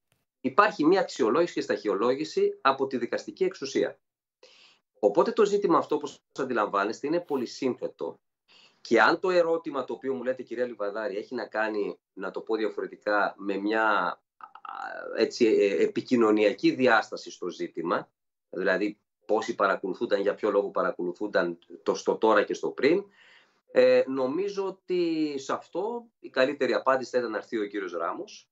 Υπάρχει μια αξιολόγηση και σταχυολόγηση από τη δικαστική εξουσία. Οπότε το ζήτημα αυτό, όπως αντιλαμβάνεστε, είναι πολύ σύνθετο. Και αν το ερώτημα το οποίο μου λέτε, κυρία Λιβαδάρη, έχει να κάνει, να το πω διαφορετικά, με μια έτσι, ε, επικοινωνιακή διάσταση στο ζήτημα, δηλαδή πόσοι παρακολουθούνταν, για ποιο λόγο παρακολουθούνταν το στο τώρα και στο πριν, ε, νομίζω ότι σε αυτό η καλύτερη απάντηση θα ήταν να έρθει ο κύριος Ράμος,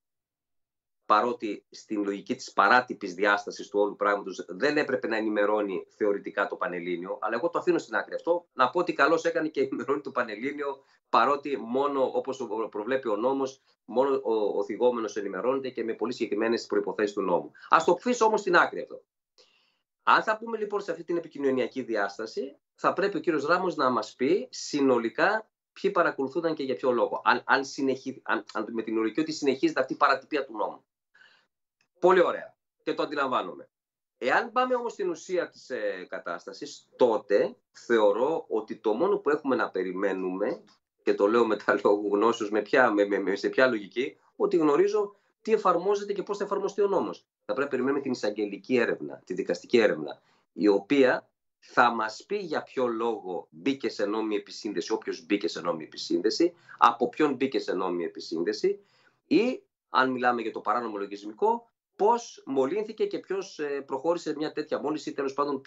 παρότι στην λογική της παράτυπης διάστασης του όλου πράγματος δεν έπρεπε να ενημερώνει θεωρητικά το Πανελλήνιο, αλλά εγώ το αφήνω στην άκρη αυτό, να πω ότι καλώς έκανε και ενημερώνει το Πανελλήνιο, παρότι μόνο όπως προβλέπει ο νόμος, μόνο ο, ο ενημερώνεται και με πολύ συγκεκριμένες προϋποθέσεις του νόμου. Ας το αφήσω όμως στην άκρη αυτό. Αν θα πούμε λοιπόν σε αυτή την επικοινωνιακή διάσταση, θα πρέπει ο κύριος Ράμος να μας πει συνολικά ποιοι παρακολουθούνταν και για ποιο λόγο. Αν, αν, συνεχί, αν, με την ορική ότι συνεχίζεται αυτή η παρατυπία του νόμου. Πολύ ωραία. Και το αντιλαμβάνομαι. Εάν πάμε όμως στην ουσία της ε, κατάστασης, τότε θεωρώ ότι το μόνο που έχουμε να περιμένουμε, και το λέω με τα λόγου γνώσεως, με ποια, με, με, σε ποια λογική, ότι γνωρίζω τι εφαρμόζεται και πώς θα εφαρμοστεί ο νόμος. Θα πρέπει να περιμένουμε την εισαγγελική έρευνα, τη δικαστική έρευνα, η οποία θα μας πει για ποιο λόγο μπήκε σε νόμιμη επισύνδεση, όποιος μπήκε σε νόμιμη επισύνδεση, από ποιον μπήκε σε νόμιμη επισύνδεση ή, αν μιλάμε για το παράνομο λογισμικό, πώς μολύνθηκε και ποιος ε, προχώρησε μια τέτοια μόλυνση ή τέλος πάντων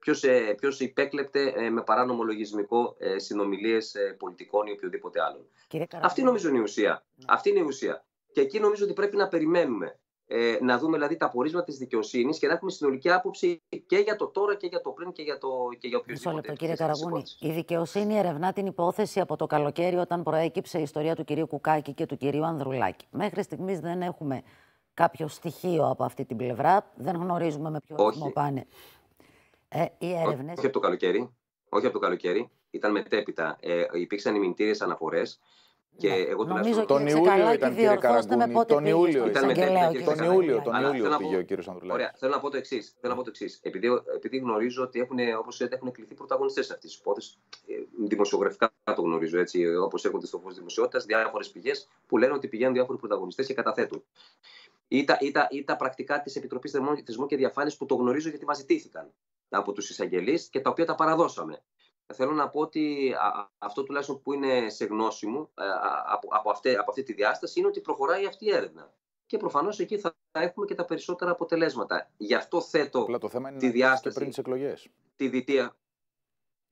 ποιο ε, υπέκλεπτε ε, με παράνομο λογισμικό συνομιλίες πολιτικών ή οτιδήποτε άλλο. Αυτή Αυτή νομίζω είναι η οποιοδηποτε αλλον Ναι. Αυτή είναι η ουσια αυτη ειναι η ουσια Και εκεί νομίζω ότι πρέπει να περιμένουμε ε, να δούμε δηλαδή τα πορίσματα της δικαιοσύνης και να έχουμε συνολική άποψη και για το τώρα και για το πριν και για, το, και για οποιοδήποτε. Μισό λεπτό, κύριε Καραγούνη. Η δικαιοσύνη ερευνά την υπόθεση από το καλοκαίρι όταν προέκυψε η ιστορία του κυρίου Κουκάκη και του κυρίου Ανδρουλάκη. Μέχρι στιγμής δεν έχουμε κάποιο στοιχείο από αυτή την πλευρά. Δεν γνωρίζουμε με ποιο ρυθμό πάνε. Ε, οι έρευνες... Όχι από το καλοκαίρι. Όχι από το καλοκαίρι. Ήταν μετέπειτα. Ε, υπήρξαν ημιντήριε αναφορές. Και ναι. εγώ τον Ιούλιο ήταν, κύριε Καραγκούνη. τον Ιούλιο ήταν. Τον Ιούλιο, τον Ιούλιο πήγε ο κύριος Ανδρουλάκης. Ωραία, θέλω να πω το εξής. Θέλω να πω το εξής. Επειδή, επειδή γνωρίζω ότι έχουν, όπως λέτε, έχουν κληθεί πρωταγωνιστές αυτή τη υπόθεση. Ε, δημοσιογραφικά το γνωρίζω έτσι, ε, όπως έρχονται στο φως δημοσιότητας, διάφορες πηγές που λένε ότι πηγαίνουν διάφοροι πρωταγωνιστές και καταθέτουν. Ή τα, ή, τα, ή τα πρακτικά της Επιτροπής Θεσμού και Διαφάνειας που το γνωρίζω γιατί μας ζητήθηκαν από τους εισαγγελείς και τα οποία τα παραδώσαμε θέλω να πω ότι αυτό τουλάχιστον που είναι σε γνώση μου ε, από, από, αυτή, από αυτή τη διάσταση είναι ότι προχωράει αυτή η έρευνα. Και προφανώς εκεί θα έχουμε και τα περισσότερα αποτελέσματα. Γι' αυτό θέτω Απλά το θέμα είναι τη διάσταση. πριν τις εκλογές. Τη διτία.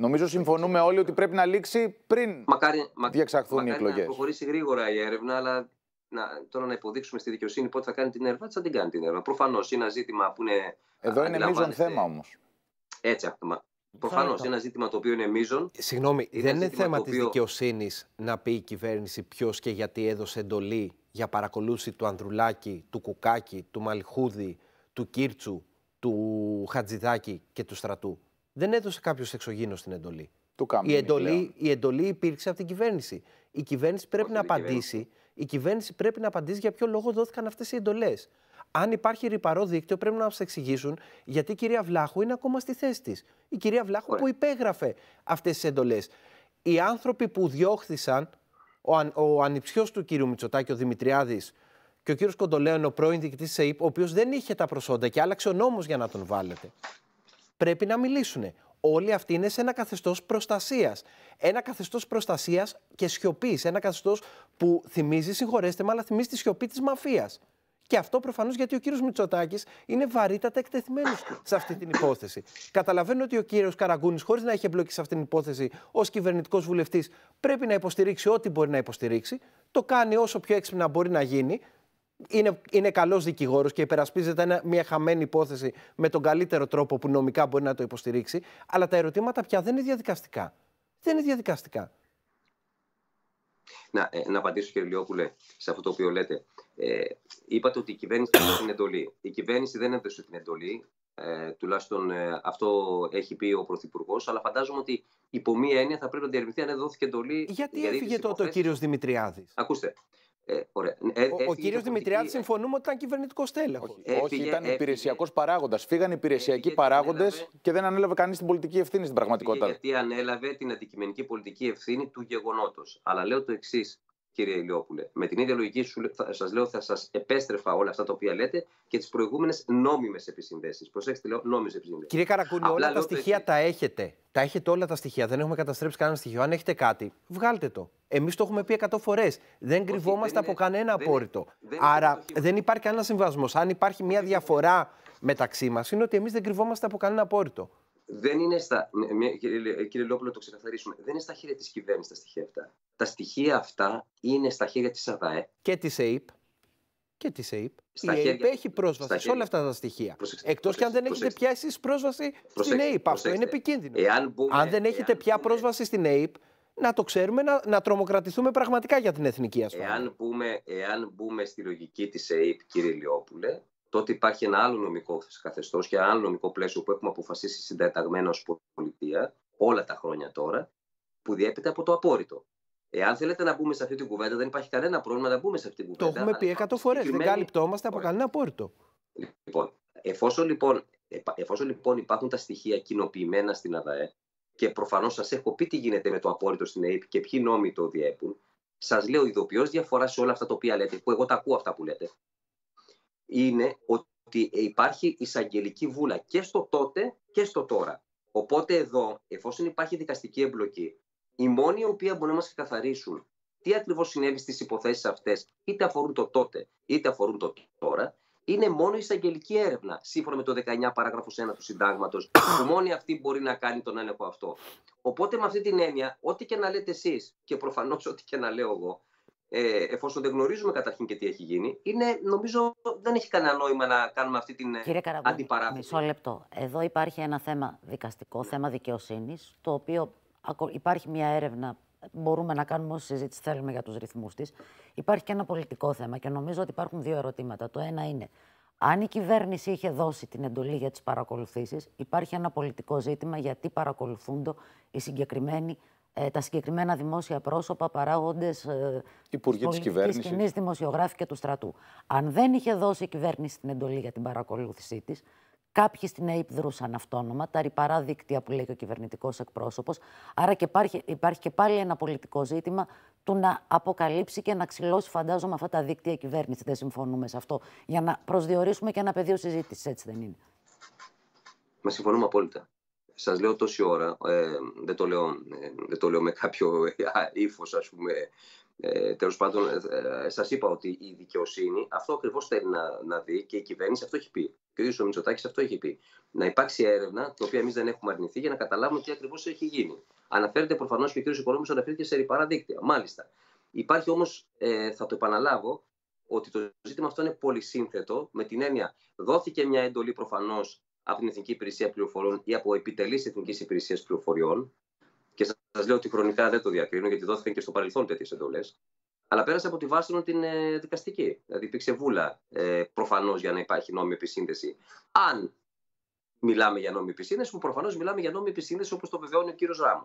Νομίζω συμφωνούμε όλοι ότι πρέπει να λήξει πριν μακάρι, διεξαχθούν μακάρι οι εκλογέ. Να προχωρήσει γρήγορα η έρευνα, αλλά να, τώρα να υποδείξουμε στη δικαιοσύνη πότε θα κάνει την έρευνα, θα την κάνει την έρευνα. Προφανώς είναι ένα ζήτημα που είναι. Εδώ είναι μείζον θέμα όμως. Έτσι, Προφανώ ένα ζήτημα το οποίο είναι μείζον. Ε, συγγνώμη, δεν είναι θέμα οποίο... τη δικαιοσύνης να πει η κυβέρνηση ποιος και γιατί έδωσε εντολή για παρακολούθηση του Ανδρουλάκη, του Κουκάκη, του Μαλχούδη, του Κίρτσου, του Χατζηδάκη και του στρατού. Δεν έδωσε κάποιος εξωγήινος την εντολή. Του η, εντολή η εντολή υπήρξε από την κυβέρνηση. Η κυβέρνηση πρέπει να απαντήσει. Η κυβέρνηση πρέπει να απαντήσει για ποιο λόγο δόθηκαν αυτές οι εντολές αν υπάρχει ρηπαρό δίκτυο, πρέπει να μας εξηγήσουν γιατί η κυρία Βλάχου είναι ακόμα στη θέση της. Η κυρία Βλάχου που υπέγραφε αυτές τις εντολές. Οι άνθρωποι που διώχθησαν, ο, αν, ο του κύριου Μητσοτάκη, ο Δημητριάδης, και ο κύριος Κοντολέων, ο πρώην διοικητής της ο οποίος δεν είχε τα προσόντα και άλλαξε ο νόμος για να τον βάλετε. Πρέπει να μιλήσουν. Όλοι αυτοί είναι σε ένα καθεστώς προστασίας. Ένα καθεστώς προστασίας και σιωπής. Ένα καθεστώς που θυμίζει, συγχωρέστε με, αλλά θυμίζει τη σιωπή της μαφίας. Και αυτό προφανώς γιατί ο κύριος Μητσοτάκης είναι βαρύτατα εκτεθειμένος σε αυτή την υπόθεση. Καταλαβαίνω ότι ο κύριος Καραγκούνης, χωρίς να έχει εμπλοκή σε αυτή την υπόθεση ως κυβερνητικός βουλευτής, πρέπει να υποστηρίξει ό,τι μπορεί να υποστηρίξει. Το κάνει όσο πιο έξυπνα μπορεί να γίνει. Είναι, είναι καλός δικηγόρος και υπερασπίζεται μια χαμένη υπόθεση με τον καλύτερο τρόπο που νομικά μπορεί να το υποστηρίξει. Αλλά τα ερωτήματα πια δεν είναι διαδικαστικά. Δεν είναι διαδικαστικά. Να, ε, να απαντήσω, κύριε Λιόπουλε, σε αυτό το οποίο λέτε. Ε, είπατε ότι η κυβέρνηση δεν έδωσε την εντολή. Η κυβέρνηση δεν έδωσε την εντολή. Ε, τουλάχιστον ε, αυτό έχει πει ο Πρωθυπουργός. Αλλά φαντάζομαι ότι υπό μία έννοια θα πρέπει να διαρρευθεί αν δόθηκε εντολή. Γιατί έφυγε τότε ο κύριος Δημητριάδης. Ακούστε. Ε, ωραία. Ε, ο ο κύριο Δημητριάδης συμφωνούμε ότι ήταν κυβερνητικός τέλεχο. Όχι, ε, όχι ήταν υπηρεσιακός παράγοντας. φύγαν υπηρεσιακοί παράγοντες και δεν ανέλαβε κανείς την πολιτική ευθύνη στην πραγματικότητα. γιατί ανέλαβε την αντικειμενική πολιτική ευθύνη του γεγονότος. Αλλά λέω το εξής κύριε Ηλιόπουλε. Με την ίδια λογική σου, σας λέω θα σας επέστρεφα όλα αυτά τα οποία λέτε και τις προηγούμενες νόμιμες επισυνδέσεις. Προσέξτε λέω νόμιμες επισυνδέσεις. Κύριε Καρακούνη, όλα τα στοιχεία τα έχετε. Τα έχετε όλα τα στοιχεία. Δεν έχουμε καταστρέψει κανένα στοιχείο. Αν έχετε κάτι, βγάλτε το. Εμείς το έχουμε πει 100 φορές. Δεν κρυβόμαστε από κανένα απόρριτο. Άρα δεν, δεν υπάρχει κανένα συμβασμός. Αν υπάρχει μια διαφορά μεταξύ μας, είναι ότι εμείς δεν κρυβόμαστε από κανένα απόρριτο δεν είναι στα. Ναι, ναι, ε, κύριε Λόπουλο, το ξεκαθαρίσουμε. Δεν είναι στα χέρια της κυβέρνησης τα στοιχεία αυτά. Τα στοιχεία αυτά είναι στα χέρια της ΑΔΑΕ. Και της ΑΕΠ. Και της ΑΕΠ. η ΑΕΠ έχει πρόσβαση σε όλα αυτά τα στοιχεία. Εκτός και αν δεν έχετε πια εσείς πρόσβαση στην ΑΕΠ. Αυτό είναι επικίνδυνο. αν δεν έχετε πια πρόσβαση στην ΑΕΠ, να το ξέρουμε, να, να τρομοκρατηθούμε πραγματικά για την εθνική ασφάλεια. Εάν μπούμε, στη λογική της ΑΕΠ, κύριε Λιόπουλε, Τότε υπάρχει ένα άλλο νομικό καθεστώς και ένα άλλο νομικό πλαίσιο που έχουμε αποφασίσει συντεταγμένα ως πολιτεία όλα τα χρόνια τώρα, που διέπεται από το απόρριτο. Εάν θέλετε να μπούμε σε αυτή την κουβέντα, δεν υπάρχει κανένα πρόβλημα να μπούμε σε αυτή την κουβέντα. Το έχουμε πει 100 φορές. Δεν καλυπτόμαστε από κανένα απόρριτο. Λοιπόν, εφόσον λοιπόν, εφόσον λοιπόν υπάρχουν τα στοιχεία κοινοποιημένα στην ΑΔΑΕ και προφανώς σας έχω πει τι γίνεται με το απόρριτο στην ΑΕΠ και ποιοι νόμοι το διέπουν, σας λέω ειδοποιώς διαφορά σε όλα αυτά τα οποία λέτε, που εγώ τα ακούω αυτά που λέτε είναι ότι υπάρχει εισαγγελική βούλα και στο τότε και στο τώρα. Οπότε εδώ, εφόσον υπάρχει δικαστική εμπλοκή, οι μόνοι οι οποίοι μπορούν να μας καθαρίσουν τι ακριβώς συνέβη στις υποθέσεις αυτές, είτε αφορούν το τότε είτε αφορούν το τώρα, είναι μόνο η εισαγγελική έρευνα, σύμφωνα με το 19 παράγραφο 1 του συντάγματος, που μόνη αυτή μπορεί να κάνει τον έλεγχο αυτό. Οπότε με αυτή την έννοια, ό,τι και να λέτε εσείς, και προφανώς ό,τι και να λέω εγώ, ε, εφόσον δεν γνωρίζουμε καταρχήν και τι έχει γίνει, είναι, νομίζω δεν έχει κανένα νόημα να κάνουμε αυτή την ε, Κύριε αντιπαράθεση. Μισό λεπτό. Εδώ υπάρχει ένα θέμα δικαστικό, θέμα δικαιοσύνης, το οποίο υπάρχει μια έρευνα. Μπορούμε να κάνουμε όση συζήτηση θέλουμε για τους ρυθμούς της. Υπάρχει και ένα πολιτικό θέμα και νομίζω ότι υπάρχουν δύο ερωτήματα. Το ένα είναι αν η κυβέρνηση είχε δώσει την εντολή για τις παρακολουθήσεις, υπάρχει ένα πολιτικό ζήτημα γιατί παρακολουθούνται οι συγκεκριμένοι ε, τα συγκεκριμένα δημόσια πρόσωπα, παράγοντες. Ε, Υπουργοί της και του στρατού. Αν δεν είχε δώσει η κυβέρνηση την εντολή για την παρακολούθησή της, Κάποιοι στην ΑΕΠ δρούσαν αυτόνομα, τα ρηπαρά δίκτυα που λέει και ο κυβερνητικός εκπρόσωπος. Άρα και υπάρχει, υπάρχει και πάλι ένα πολιτικό ζήτημα του να αποκαλύψει και να ξυλώσει, φαντάζομαι, αυτά τα δίκτυα η κυβέρνηση. Δεν συμφωνούμε σε αυτό. Για να προσδιορίσουμε και ένα πεδίο συζήτησης, έτσι δεν είναι. Μα συμφωνούμε απόλυτα σας λέω τόση ώρα, ε, δεν, το λέω, ε, το λέω με κάποιο ύφος, ας πούμε, ε, τέλος πάντων, ε, ε, σας είπα ότι η δικαιοσύνη αυτό ακριβώς θέλει να, να δει και η κυβέρνηση αυτό έχει πει. Και ο ίδιος ο αυτό έχει πει. Να υπάρξει έρευνα, την οποία εμείς δεν έχουμε αρνηθεί, για να καταλάβουμε τι ακριβώς έχει γίνει. Αναφέρεται προφανώς και ο κ. Οικονόμης αναφέρθηκε σε ρηπαρά δίκτυα. Μάλιστα. Υπάρχει όμως ε, θα το επαναλάβω, ότι το ζήτημα αυτό είναι πολύ σύνθετο, με την έννοια δόθηκε μια εντολή προφανώς από την Εθνική Υπηρεσία Πληροφοριών ή από επιτελείς Εθνικής Υπηρεσίας Πληροφοριών. Και σας λέω ότι χρονικά δεν το διακρίνω, γιατί δόθηκαν και στο παρελθόν τέτοιες εντολές. Αλλά πέρασε από τη βάση την ε, δικαστική. Δηλαδή υπήρξε βούλα ε, προφανώς για να υπάρχει νόμιμη επισύνδεση. Αν μιλάμε για νόμιμη επισύνδεση, που προφανώς μιλάμε για νόμιμη επισύνδεση όπως το βεβαιώνει ο κύριος Ράμος.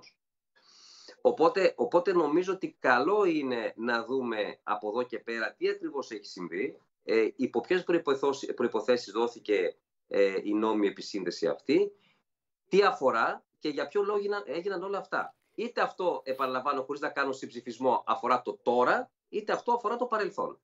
Οπότε, οπότε νομίζω ότι καλό είναι να δούμε από εδώ και πέρα τι ακριβώς έχει συμβεί, ε, υπό ποιες προποθέσει δόθηκε ε, η νόμιμη επισύνδεση αυτή, τι αφορά και για ποιο λόγο έγιναν όλα αυτά. Είτε αυτό, επαναλαμβάνω, χωρίς να κάνω συμψηφισμό, αφορά το τώρα, είτε αυτό αφορά το παρελθόν.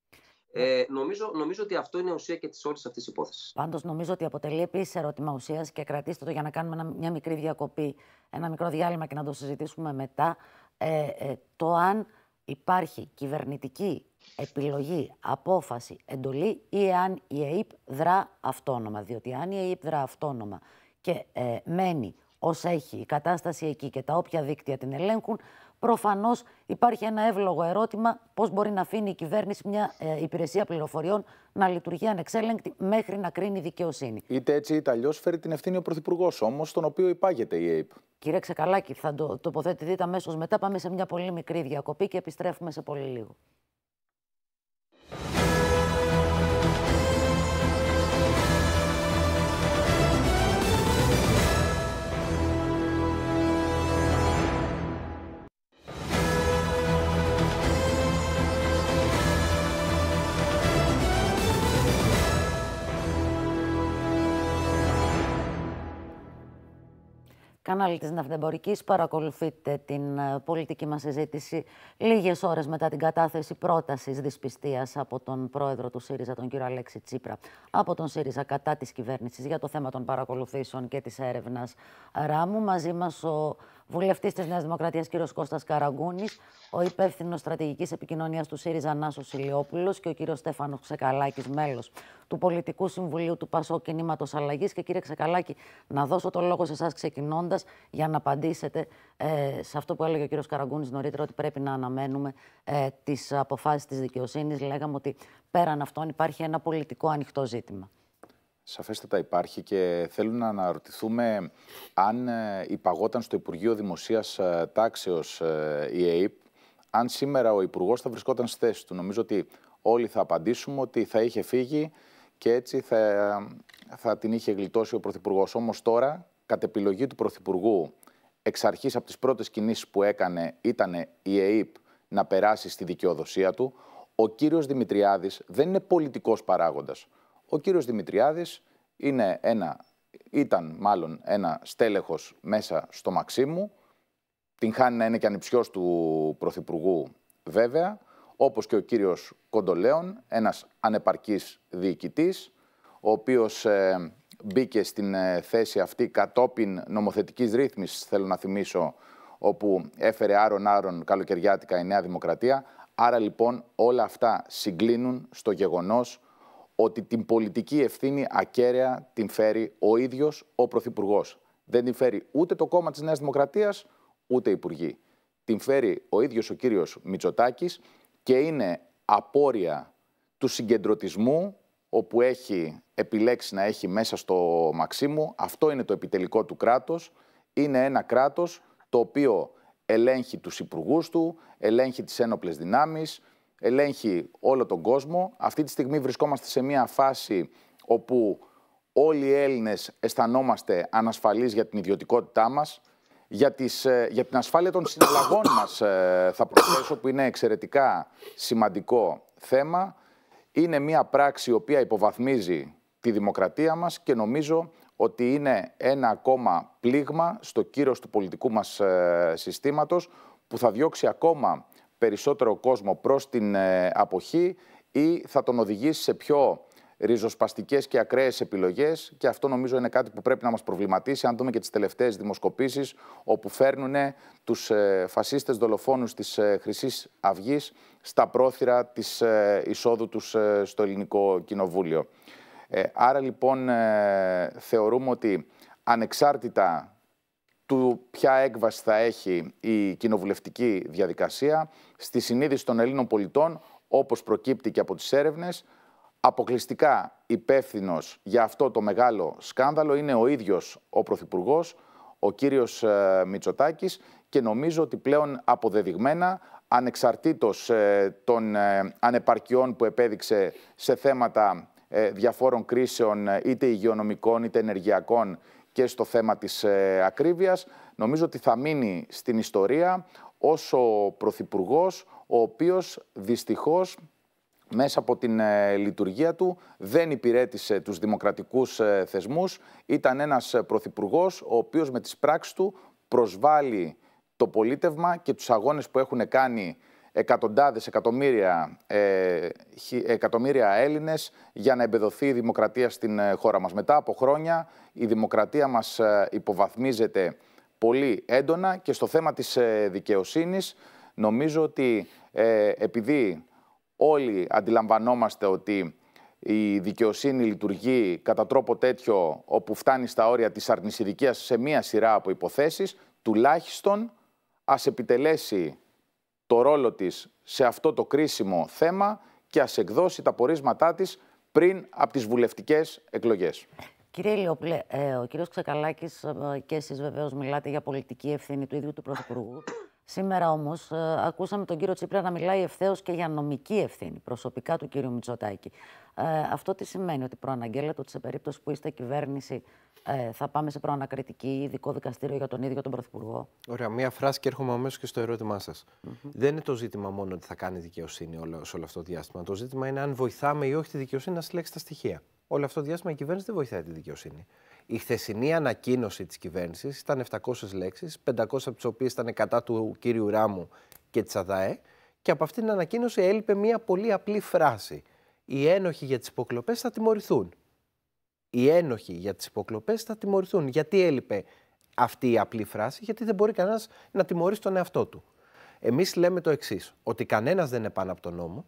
Ε, νομίζω, νομίζω ότι αυτό είναι ουσία και της όλης αυτής τη υπόθεσης. Πάντως, νομίζω ότι αποτελεί επίσης ερώτημα ουσίας και κρατήστε το για να κάνουμε μια μικρή διακοπή, ένα μικρό διάλειμμα και να το συζητήσουμε μετά. ε, ε το αν υπάρχει κυβερνητική επιλογή, απόφαση, εντολή ή εάν η ΕΕΠ δρά αυτόνομα. Διότι αν η ΕΕΠ δρά αυτόνομα και ε, μένει ως έχει η κατάσταση εκεί και τα όποια δίκτυα την ελέγχουν, Προφανώς υπάρχει ένα εύλογο ερώτημα πώς μπορεί να αφήνει η κυβέρνηση μια ε, υπηρεσία πληροφοριών να λειτουργεί ανεξέλεγκτη μέχρι να κρίνει δικαιοσύνη. Είτε έτσι είτε αλλιώς φέρει την ευθύνη ο Πρωθυπουργός όμως, τον οποίο υπάγεται η ΑΕΠ. Κύριε Ξεκαλάκη, θα το τοποθετηθείτε αμέσως μετά. Πάμε σε μια πολύ μικρή διακοπή και επιστρέφουμε σε πολύ λίγο. κανάλι της Ναυτεμπορικής παρακολουθείτε την ε, πολιτική μας συζήτηση λίγες ώρες μετά την κατάθεση πρότασης δυσπιστίας από τον πρόεδρο του ΣΥΡΙΖΑ, τον κύριο Αλέξη Τσίπρα, από τον ΣΥΡΙΖΑ κατά της κυβέρνησης για το θέμα των παρακολουθήσεων και της έρευνας Ράμου. Μαζί μας ο βουλευτής της Νέας Δημοκρατίας κ. Κώστας Καραγκούνης, ο υπεύθυνος στρατηγικής επικοινωνίας του ΣΥΡΙΖΑ Νάσος Ηλιόπουλος και ο κ. Στέφανος Ξεκαλάκης, μέλος του Πολιτικού Συμβουλίου του Πασό Κινήματος Αλλαγής. Και κύριε Ξεκαλάκη, να δώσω το λόγο σε εσάς ξεκινώντας για να απαντήσετε ε, σε αυτό που έλεγε ο κ. Καραγκούνης νωρίτερα, ότι πρέπει να αναμένουμε ε, τις αποφάσεις της δικαιοσύνης. Λέγαμε ότι πέραν αυτών υπάρχει ένα πολιτικό ανοιχτό ζήτημα. Σαφέστατα υπάρχει και θέλω να αναρωτηθούμε αν ε, υπαγόταν στο Υπουργείο Δημοσίας ε, Τάξεως ε, η ΕΕΠ, αν σήμερα ο Υπουργός θα βρισκόταν στη θέση του. Νομίζω ότι όλοι θα απαντήσουμε ότι θα είχε φύγει και έτσι θα, θα την είχε γλιτώσει ο Πρωθυπουργός. Όμως τώρα, κατ' επιλογή του Πρωθυπουργού, εξ αρχής από τις πρώτες κινήσεις που έκανε ήταν η ΕΕΠ να περάσει στη δικαιοδοσία του. Ο κύριος Δημητριάδης δεν είναι πολιτικός παράγοντας. Ο κύριος Δημητριάδης είναι ένα, ήταν μάλλον ένα στέλεχος μέσα στο Μαξίμου, την χάνει να είναι και ανυψιός του Πρωθυπουργού βέβαια, όπως και ο κύριος Κοντολέων, ένας ανεπαρκής διοικητής, ο οποίος ε, μπήκε στην ε, θέση αυτή κατόπιν νομοθετικής ρύθμισης, θέλω να θυμίσω, όπου έφερε άρον-άρον καλοκαιριάτικα η Νέα Δημοκρατία. Άρα λοιπόν όλα αυτά συγκλίνουν στο γεγονός ότι την πολιτική ευθύνη ακέραια την φέρει ο ίδιος ο Πρωθυπουργός. Δεν την φέρει ούτε το κόμμα της Νέας Δημοκρατίας, ούτε οι υπουργοί. Την φέρει ο ίδιος ο κύριος Μητσοτάκης και είναι απόρρια του συγκεντρωτισμού όπου έχει επιλέξει να έχει μέσα στο Μαξίμου. Αυτό είναι το επιτελικό του κράτος. Είναι ένα κράτος το οποίο ελέγχει τους υπουργούς του, ελέγχει τις ένοπλες δυνάμεις, ελέγχει όλο τον κόσμο. Αυτή τη στιγμή βρισκόμαστε σε μια φάση όπου όλοι οι Έλληνες αισθανόμαστε ανασφαλείς για την ιδιωτικότητά μας, για, τις, ε, για την ασφάλεια των συναλλαγών μας ε, θα προσθέσω που είναι εξαιρετικά σημαντικό θέμα. Είναι μια πράξη η οποία υποβαθμίζει τη δημοκρατία μας και νομίζω ότι είναι ένα ακόμα πλήγμα στο κύρος του πολιτικού μας ε, συστήματος που θα διώξει ακόμα περισσότερο κόσμο προς την ε, αποχή ή θα τον οδηγήσει σε πιο ριζοσπαστικές και ακραίες επιλογές Και αυτό νομίζω είναι κάτι που πρέπει να μας προβληματίσει. Αν δούμε και τις τελευταίες δημοσκοπήσεις όπου φέρνουν τους ε, φασίστες δολοφόνους της ε, Χρυσής Αυγής στα πρόθυρα της εισόδου τους στο ελληνικό κοινοβούλιο. Άρα λοιπόν θεωρούμε ότι ανεξάρτητα του ποια έκβαση θα έχει η κοινοβουλευτική διαδικασία, στη συνείδηση των Ελλήνων πολιτών, όπως προκύπτει και από τις έρευνες, αποκλειστικά υπεύθυνος για αυτό το μεγάλο σκάνδαλο είναι ο ίδιος ο Πρωθυπουργός, ο κύριος ε, Μητσοτάκης και νομίζω ότι πλέον αποδεδειγμένα, ανεξαρτήτως ε, των ε, ανεπαρκειών που επέδειξε σε θέματα διαφόρων κρίσεων, είτε υγειονομικών είτε ενεργειακών και στο θέμα της ε, ακρίβειας. Νομίζω ότι θα μείνει στην ιστορία ως ο Πρωθυπουργός, ο οποίος δυστυχώς μέσα από την ε, λειτουργία του δεν υπηρέτησε τους δημοκρατικούς ε, θεσμούς. Ήταν ένας Πρωθυπουργός ο οποίος με τις πράξεις του προσβάλλει το πολίτευμα και τους αγώνες που έχουν κάνει εκατοντάδες, εκατομμύρια, ε, εκατομμύρια Έλληνες για να εμπεδοθεί η δημοκρατία στην ε, χώρα μας. Μετά από χρόνια η δημοκρατία μας ε, υποβαθμίζεται πολύ έντονα και στο θέμα της ε, δικαιοσύνης νομίζω ότι επειδή όλοι αντιλαμβανόμαστε ότι η δικαιοσύνη λειτουργεί κατά τρόπο τέτοιο όπου φτάνει στα όρια της αρνησιδικίας σε μία σειρά από υποθέσεις, τουλάχιστον ας επιτελέσει το ρόλο της σε αυτό το κρίσιμο θέμα και ας εκδώσει τα πορίσματά της πριν από τις βουλευτικές εκλογές. Κύριε Λιοπλέ, ε, ο κύριος Ξεκαλάκης ε, και εσείς βεβαίως μιλάτε για πολιτική ευθύνη του ίδιου του Πρωθυπουργού. Σήμερα όμως ε, ακούσαμε τον κύριο Τσίπρα να μιλάει ευθέως και για νομική ευθύνη προσωπικά του κύριου Μητσοτάκη. Ε, αυτό τι σημαίνει, ότι προαναγγέλλεται ότι σε περίπτωση που είστε κυβέρνηση ε, θα πάμε σε προανακριτική ή ειδικό δικαστήριο για τον ίδιο τον Πρωθυπουργό. Ωραία, μία φράση και έρχομαι αμέσως και στο ερώτημά σας. Δεν είναι το ζήτημα μόνο ότι θα κάνει δικαιοσύνη όλο, σε όλο αυτό το διάστημα. Το ζήτημα είναι αν βοηθάμε ή όχι τη δικαιοσύνη να συλλέξει τα στοιχεία. Όλο αυτό το διάστημα η κυβέρνηση δεν βοηθάει τη δικαιοσύνη. Η χθεσινή ανακοίνωση της κυβέρνησης. ήταν 700 λέξει, 500 από τις οποίες ήταν κατά του κύριου Ράμου και της ΑΔΑΕ και από αυτήν την ανακοίνωση έλειπε μια πολύ απλή φράση. Οι ένοχοι για τις υποκλοπές θα τιμωρηθούν. Οι ένοχοι για τις υποκλοπές θα τιμωρηθούν. Γιατί έλειπε αυτή η απλή φράση, γιατί δεν μπορεί κανένας να τιμωρήσει τον εαυτό του. Εμείς λέμε το εξής ότι κανένας δεν είναι πάνω από τον νόμο,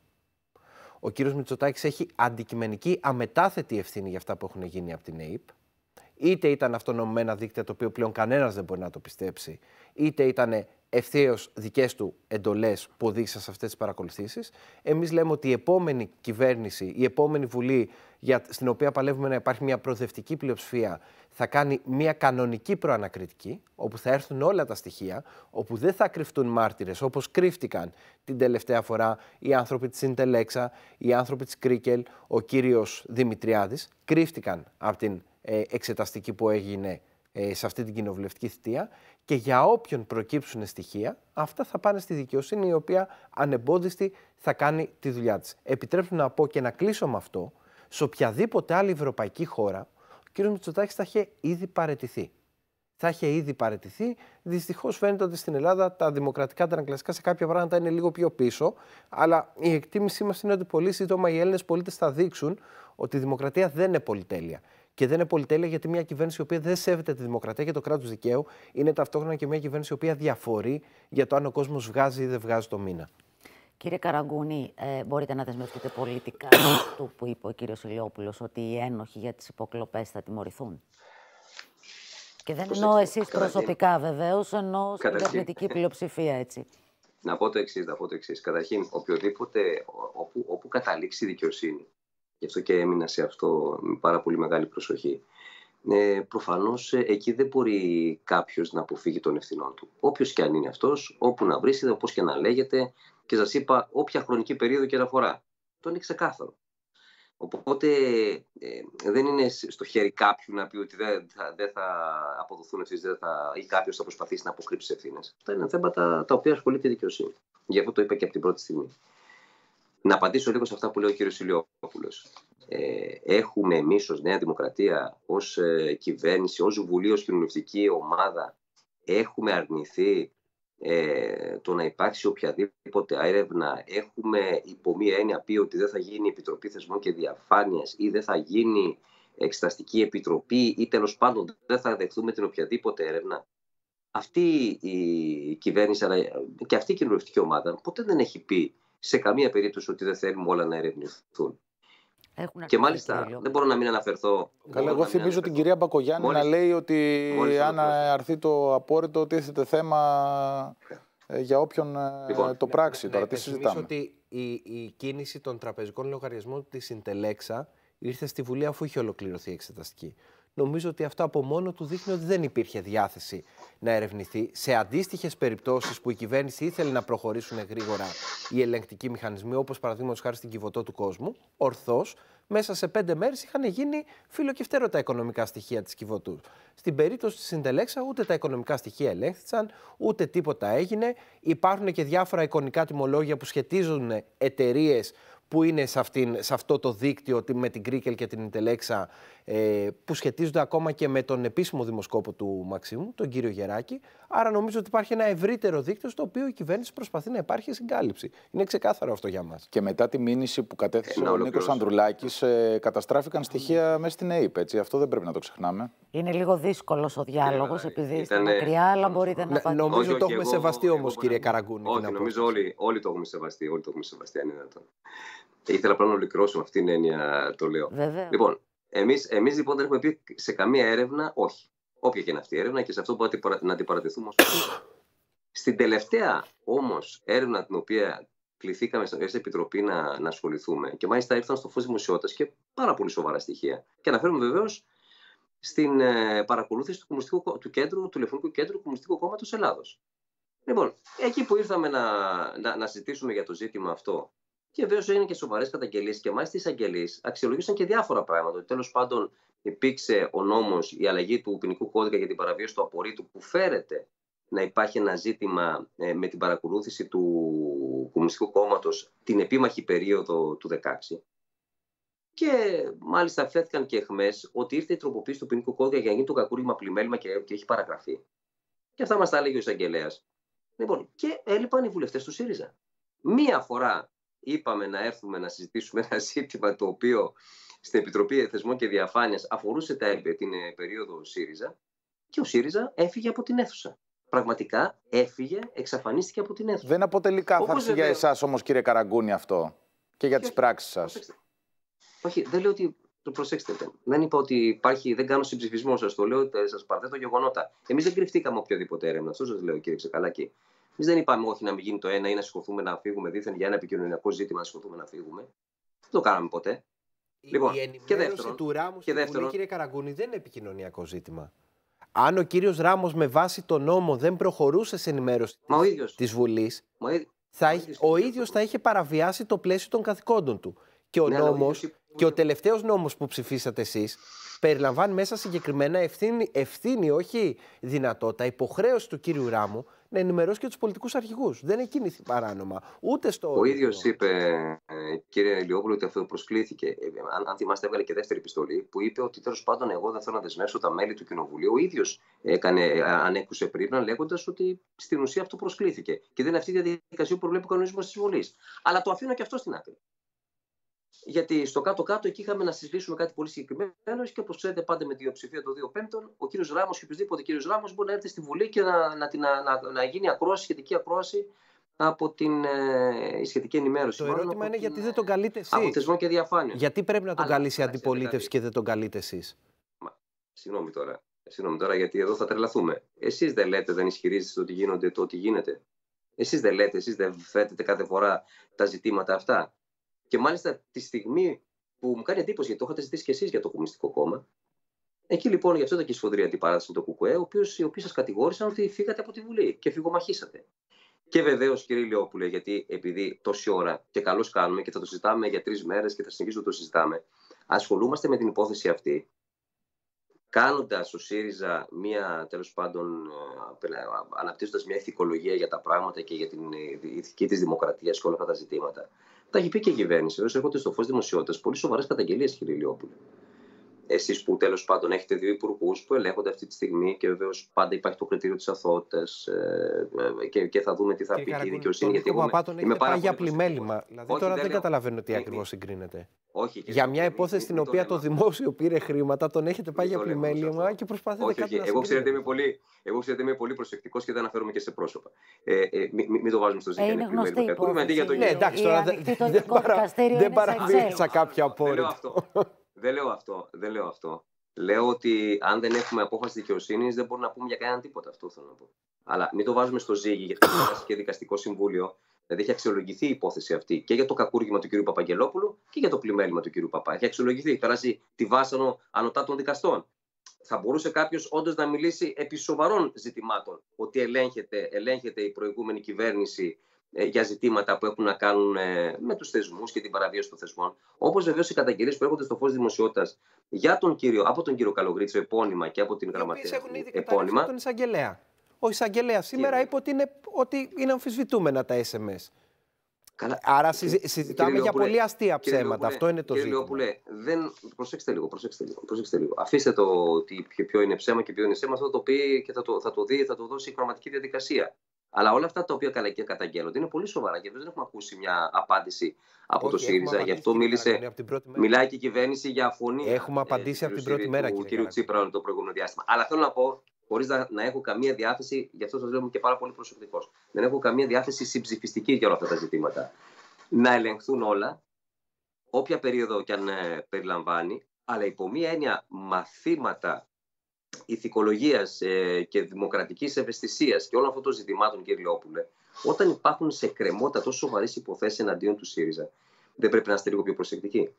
ο κύριος Μητσοτάκης έχει αντικειμενική αμετάθετη ευθύνη για αυτά που έχουν γίνει από την ΕΕΠ είτε ήταν αυτονομημένα δίκτυα το οποίο πλέον κανένας δεν μπορεί να το πιστέψει, είτε ήταν ευθέως δικές του εντολές που οδήγησαν σε αυτές τις παρακολουθήσεις. Εμείς λέμε ότι η επόμενη κυβέρνηση, η επόμενη βουλή, για, στην οποία παλεύουμε να υπάρχει μια προοδευτική πλειοψηφία, θα κάνει μια κανονική προανακριτική, όπου θα έρθουν όλα τα στοιχεία, όπου δεν θα κρυφτούν μάρτυρες όπως κρύφτηκαν την τελευταία φορά οι άνθρωποι της Ιντελέξα, οι άνθρωποι της Κρίκελ, ο κύριος Δημητριάδης. Κρύφτηκαν από την ε, εξεταστική που έγινε ε, σε αυτή την κοινοβουλευτική θητεία και για όποιον προκύψουν στοιχεία, αυτά θα πάνε στη δικαιοσύνη η οποία ανεμπόδιστη θα κάνει τη δουλειά της. Επιτρέψτε να πω και να κλείσω με αυτό, σε οποιαδήποτε άλλη ευρωπαϊκή χώρα, ο κ. Μητσοτάκης θα είχε ήδη παρετηθεί. Θα είχε ήδη παρετηθεί. Δυστυχώς φαίνεται ότι στην Ελλάδα τα δημοκρατικά τα σε κάποια πράγματα είναι λίγο πιο πίσω. Αλλά η εκτίμησή μας είναι ότι πολύ σύντομα οι Έλληνες πολίτες θα δείξουν ότι η δημοκρατία δεν είναι πολυτέλεια. Και δεν είναι πολυτέλεια γιατί μια κυβέρνηση η οποία δεν σέβεται τη δημοκρατία και το κράτος δικαίου είναι ταυτόχρονα και μια κυβέρνηση η οποία διαφορεί για το αν ο κόσμος βγάζει ή δεν βγάζει το μήνα. Κύριε Καραγκούνη, ε, μπορείτε να δεσμευτείτε πολιτικά του που είπε ο κύριος Ηλιόπουλος ότι οι ένοχοι για τις υποκλοπές θα τιμωρηθούν. Και δεν εννοώ εσείς προσωπικά βεβαίως, εννοώ στην καθημερινή πλειοψηφία έτσι. Να πω το εξής, να πω το εξής. Καταρχήν, οποιοδήποτε, όπου, όπου καταλήξει η δικαιοσύνη, Γι' αυτό και έμεινα σε αυτό με πάρα πολύ μεγάλη προσοχή. Ε, Προφανώς ε, εκεί δεν μπορεί κάποιος να αποφύγει των ευθυνών του. Όποιος και αν είναι αυτός, όπου να βρίσκεται, όπως και να λέγεται, και σας είπα, όποια χρονική περίοδο και να αφορά. Το είναι ξεκάθαρο. Οπότε ε, δεν είναι στο χέρι κάποιου να πει ότι δεν θα, θα αποδοθούν ευθύνες η δικαιοσύνη. Γι' αυτό το είπα και από την πρώτη στιγμή. Να απαντήσω λίγο σε αυτά που λέει ο κύριος Ηλιόπουλος. Ε, έχουμε εμείς ως Νέα Δημοκρατία, ως ε, κυβέρνηση, ως Βουλή, ως κοινωνιστική ομάδα, έχουμε αρνηθεί ε, το να υπάρξει οποιαδήποτε έρευνα. Έχουμε υπό μία έννοια πει ότι δεν θα γίνει Επιτροπή Θεσμών και διαφάνειας ή δεν θα γίνει Εξεταστική Επιτροπή ή τέλος πάντων δεν θα δεχθούμε την οποιαδήποτε έρευνα. Αυτή η κυβέρνηση αλλά και αυτή η κοινωνιστική ομάδα ποτέ δεν έχει πει σε καμία περίπτωση ότι δεν θέλουμε όλα να ερευνηθούν. και μάλιστα δεν μπορώ να μην αναφερθώ. Καλά, εγώ θυμίζω την κυρία Μπακογιάννη μόλις, να λέει ότι αν αρθεί το απόρριτο, τίθεται θέμα ε, για όποιον ε, λοιπόν, το ναι, πράξει Ναι, τώρα ναι, τι συζητάμε. ότι η, η κίνηση των τραπεζικών λογαριασμών της Συντελέξα ήρθε στη Βουλή αφού είχε ολοκληρωθεί η εξεταστική νομίζω ότι αυτό από μόνο του δείχνει ότι δεν υπήρχε διάθεση να ερευνηθεί. Σε αντίστοιχες περιπτώσεις που η κυβέρνηση ήθελε να προχωρήσουν γρήγορα οι ελεγκτικοί μηχανισμοί, όπως παραδείγματος χάρη στην Κιβωτό του Κόσμου, ορθώς, μέσα σε πέντε μέρες είχαν γίνει φτέρω τα οικονομικά στοιχεία της Κιβωτού. Στην περίπτωση της Συντελέξα, ούτε τα οικονομικά στοιχεία ελέγχθησαν, ούτε τίποτα έγινε. Υπάρχουν και διάφορα εικονικά τιμολόγια που σχετίζουν εταιρείες που είναι σε, αυτήν, σε αυτό το δίκτυο με την Κρίκελ και την Ιντελέξα ε, που σχετίζονται ακόμα και με τον επίσημο δημοσκόπο του Μαξίμου, τον κύριο Γεράκη. Άρα νομίζω ότι υπάρχει ένα ευρύτερο δίκτυο στο οποίο η κυβέρνηση προσπαθεί να υπάρχει συγκάλυψη. Είναι ξεκάθαρο αυτό για μας. Και μετά τη μήνυση που κατέθεσε ε, ο Νίκος Ανδρουλάκης, ε, καταστράφηκαν στοιχεία μέσα στην ΑΕΠ. Έτσι. Αυτό δεν πρέπει να το ξεχνάμε. Είναι λίγο δύσκολος ο διάλογος, ε, επειδή είστε μακριά, αλλά μπορείτε να πάτε. Ναι, νομίζω ότι το έχουμε σεβαστεί όμω, κύριε Καραγκούνη. Όχι, νομίζω όλοι, όλοι το έχουμε σεβαστεί. Όλοι το έχουμε σεβαστεί, αν είναι δυνατόν. Ήθελα απλά να ολοκληρώσω με αυτήν την έννοια το λέω. Βέβαια. Λοιπόν, εμείς, εμείς λοιπόν δεν έχουμε πει σε καμία έρευνα όχι. Όποια και είναι αυτή η έρευνα και σε αυτό μπορεί να την παρατηθούμε Στην τελευταία όμως έρευνα την οποία κληθήκαμε στην Επιτροπή να, να ασχοληθούμε και μάλιστα ήρθαν στο φως δημοσιότητας και πάρα πολύ σοβαρά στοιχεία. Και αναφέρουμε βεβαίως στην ε, παρακολούθηση του, κομμουνιστικού, του, κέντρου, του τηλεφωνικού κέντρου Κομμουνιστικού Κόμματος Ελλάδος. Λοιπόν, εκεί που ήρθαμε να, να, να συζητήσουμε για το ζήτημα αυτό και βέβαια έγιναν και σοβαρές καταγγελίες και μάλιστα οι εισαγγελείς αξιολογήσαν και διάφορα πράγματα. Τέλος πάντων, υπήρξε ο νόμος, η αλλαγή του ποινικού κώδικα για την παραβίαση του απορρίτου που φέρεται να υπάρχει ένα ζήτημα ε, με την παρακολούθηση του Κομμουνιστικού Κόμματος την επίμαχη περίοδο του 2016. Και μάλιστα φέθηκαν και εχμές ότι ήρθε η τροποποίηση του ποινικού κώδικα για να γίνει το κακούργημα πλημέλημα και, και έχει παραγραφεί. Και αυτά μας τα έλεγε ο εισαγγελέας. Λοιπόν, και έλειπαν οι βουλευτές του ΣΥΡΙΖΑ. Μία φορά είπαμε να έρθουμε να συζητήσουμε ένα ζήτημα το οποίο στην Επιτροπή Θεσμών και Διαφάνειας αφορούσε τα, την ε, περίοδο ΣΥΡΙΖΑ και ο ΣΥΡΙΖΑ έφυγε από την αίθουσα. Πραγματικά έφυγε, εξαφανίστηκε από την αίθουσα. Δεν αποτελεί κάθαρση για εσάς όμως, κύριε Καραγκούνη, αυτό και για τις πράξεις σας. Όχι, δεν λέω ότι προσέξτε, δεν είπα ότι υπάρχει, δεν κάνω συμψηφισμό σας. Το λέω, ε, σας παρθέτω γεγονότα. Εμείς δεν κρυφτήκαμε οποιοδήποτε έρευνα. Αυτό σας λέω, κύριε Ξεκαλάκη. Εμείς δεν είπαμε όχι να μην γίνει το ένα ή να σηκωθούμε να φύγουμε δίθεν για ένα επικοινωνιακό ζήτημα να σηκωθούμε να φύγουμε. Δεν το κάναμε ποτέ. Η, λοιπόν, η ενημέρωση και δεύτερον, του Ράμου και Βουλή, κύριε Καραγκούνη, δεν είναι επικοινωνιακό ζήτημα. Αν ο κύριος Ράμος με βάση τον νόμο δεν προχωρούσε σε ενημέρωση της Βουλής, ο ίδιος θα είχε παραβιάσει το πλαίσιο των καθηκόντων του. Και ο ναι, νόμο και ο τελευταίος νόμος που ψηφίσατε εσείς περιλαμβάνει μέσα συγκεκριμένα ευθύνη, ευθύνη, όχι δυνατότητα, υποχρέωση του κύριου Ράμου να ενημερώσει και τους πολιτικούς αρχηγούς. Δεν έχει κινηθεί παράνομα. Ούτε στο. Ο ίδιος είπε, ε, κύριε Ελιόπουλο, ότι αυτό προσκλήθηκε. Ε, αν, θυμάστε, έβγαλε και δεύτερη επιστολή που είπε ότι τέλος πάντων εγώ δεν θέλω να δεσμεύσω τα μέλη του κοινοβουλίου. Ο ίδιος έκανε ε, ανέκουσε πριν, λέγοντας ότι στην ουσία αυτό προσκλήθηκε. Και δεν είναι αυτή η διαδικασία που προβλέπει ο κανονισμός της βολή. Αλλά το αφήνω και αυτό στην άκρη. Γιατί στο κάτω-κάτω εκεί είχαμε να συζητήσουμε κάτι πολύ συγκεκριμένο και όπως ξέρετε, πάντα με ψηφία των δύο πέμπτων, ο κύριος Ράμος και οποιοδήποτε κύριος Ράμος μπορεί να έρθει στη Βουλή και να, να, να, να γίνει ακρόαση, σχετική ακρόαση από την ε, σχετική ενημέρωση. Το ερώτημα είναι γιατί δεν ε, τον καλείτε εσείς. Από θεσμό και διαφάνεια. Γιατί πρέπει να τον καλεί η αντιπολίτευση και δεν τον καλείτε εσείς. Συγγνώμη τώρα. Συγγνώμη τώρα, γιατί εδώ θα τρελαθούμε. Εσείς δεν λέτε, δεν ισχυρίζεστε ότι γίνονται το ότι γίνεται. Εσείς δεν λέτε, εσείς δεν θέτετε κάθε φορά τα ζητήματα αυτά. Και μάλιστα τη στιγμή που μου κάνει εντύπωση, γιατί το είχατε ζητήσει και εσείς για το Κομμουνιστικό Κόμμα. Εκεί λοιπόν γι' αυτό ήταν και η σφοδρή αντιπαράθεση με το ΚΚΕ, οι οποίοι σας κατηγόρησαν ότι φύγατε από τη Βουλή και φυγομαχήσατε. Και βεβαίως, κύριε Λιόπουλε, γιατί επειδή τόση ώρα και καλώς κάνουμε και θα το συζητάμε για τρεις μέρες και θα συνεχίσουμε να το συζητάμε, ασχολούμαστε με την υπόθεση αυτή. Κάνοντας ο ΣΥΡΙΖΑ μία, τέλος πάντων, ε, αναπτύσσοντας μία ηθικολογία για τα πράγματα και για την ε, ηθική της δημοκρατίας και όλα αυτά τα ζητήματα. Τα έχει πει και η κυβέρνηση. Βέβαια, έρχονται στο φως δημοσιότητας πολύ σοβαρές καταγγελίες, κύριε Λιόπουλε εσείς που τέλος πάντων έχετε δύο υπουργούς που ελέγχονται αυτή τη στιγμή και βεβαίως πάντα υπάρχει το κριτήριο της αθότητα ε, ε, και, και θα δούμε τι θα πει η δικαιοσύνη. Γιατί εγώ είμαι, είμαι πάρα για πλημέλημα. Δηλαδή τώρα δεν, καταλαβαίνω τι ε, ακριβώς συγκρίνεται. Όχι, για μια υπόθεση στην οποία το δημόσιο πήρε χρήματα, τον έχετε πάει για πλημέλημα και προσπαθείτε κάτι να Εγώ ξέρετε είμαι πολύ, εγώ ξέρετε, είμαι πολύ προσεκτικός και δεν αναφέρομαι και σε πρόσωπα. μην, το βάζουμε στο ζήτημα. Ναι, εντάξει, τώρα δεν σε κάποια απόρριτα. Δεν λέω αυτό. Δεν λέω αυτό. Λέω ότι αν δεν έχουμε απόφαση δικαιοσύνης, δεν μπορούμε να πούμε για κανέναν τίποτα. Αυτό θέλω να πω. Αλλά μην το βάζουμε στο ζύγι, γιατί το και δικαστικό συμβούλιο. Δηλαδή έχει αξιολογηθεί η υπόθεση αυτή και για το κακούργημα του κ. Παπαγγελόπουλου και για το πλημέλημα του κ. Παπά. Έχει αξιολογηθεί. Περάσει τη βάσανο ανωτά των δικαστών. Θα μπορούσε κάποιος όντως να μιλήσει επί σοβαρών ζητημάτων. Ότι ελέγχεται, ελέγχεται η προηγούμενη κυβέρνηση ε, για ζητήματα που έχουν να κάνουν ε, με τους θεσμούς και την παραβίαση των θεσμών. Όπως βεβαίως οι καταγγελίες που έρχονται στο φως δημοσιότητας για τον κύριο, από τον κύριο Καλογρίτσο επώνυμα και από την γραμματεία. Έχουν ήδη επώνυμα. τον εισαγγελέα. Ο εισαγγελέας σήμερα είπε ότι είναι, ότι είναι αμφισβητούμενα τα SMS. Καλά. Άρα συζητάμε για πολύ αστεία ψέματα. Αυτό είναι το ζήτημα. Λιόπουλε, δεν... προσέξτε, λίγο, προσέξτε, λίγο, προσέξτε λίγο. Αφήστε το ότι ποιο είναι ψέμα και ποιο είναι ψέμα. θα το πει και θα το, θα το δει, θα το δώσει η πραγματική διαδικασία. Αλλά όλα αυτά τα οποία καλά και καταγγέλλονται είναι πολύ σοβαρά και δεν έχουμε ακούσει μια απάντηση από το ΣΥΡΙΖΑ. Γι' αυτό μίλησε, μιλάει και η κυβέρνηση για φωνή. Έχουμε ε, απαντήσει ε, από την πρώτη μέρα, του κύριε Τσίπρα, το προηγούμενο διάστημα. Αλλά θέλω να πω, χωρίς να, να, έχω καμία διάθεση, γι' αυτό σας λέω και πάρα πολύ προσεκτικός, δεν έχω καμία διάθεση συμψηφιστική για όλα αυτά τα ζητήματα. Να ελεγχθούν όλα, όποια περίοδο και αν ε, περιλαμβάνει, αλλά υπό μία έννοια μαθήματα ηθικολογίας ε, και δημοκρατικής ευαισθησίας και όλων αυτών των ζητημάτων, κύριε Λεόπουλε, όταν υπάρχουν σε κρεμότητα τόσο σοβαρές υποθέσεις εναντίον του ΣΥΡΙΖΑ, δεν πρέπει να είστε λίγο πιο προσεκτικοί.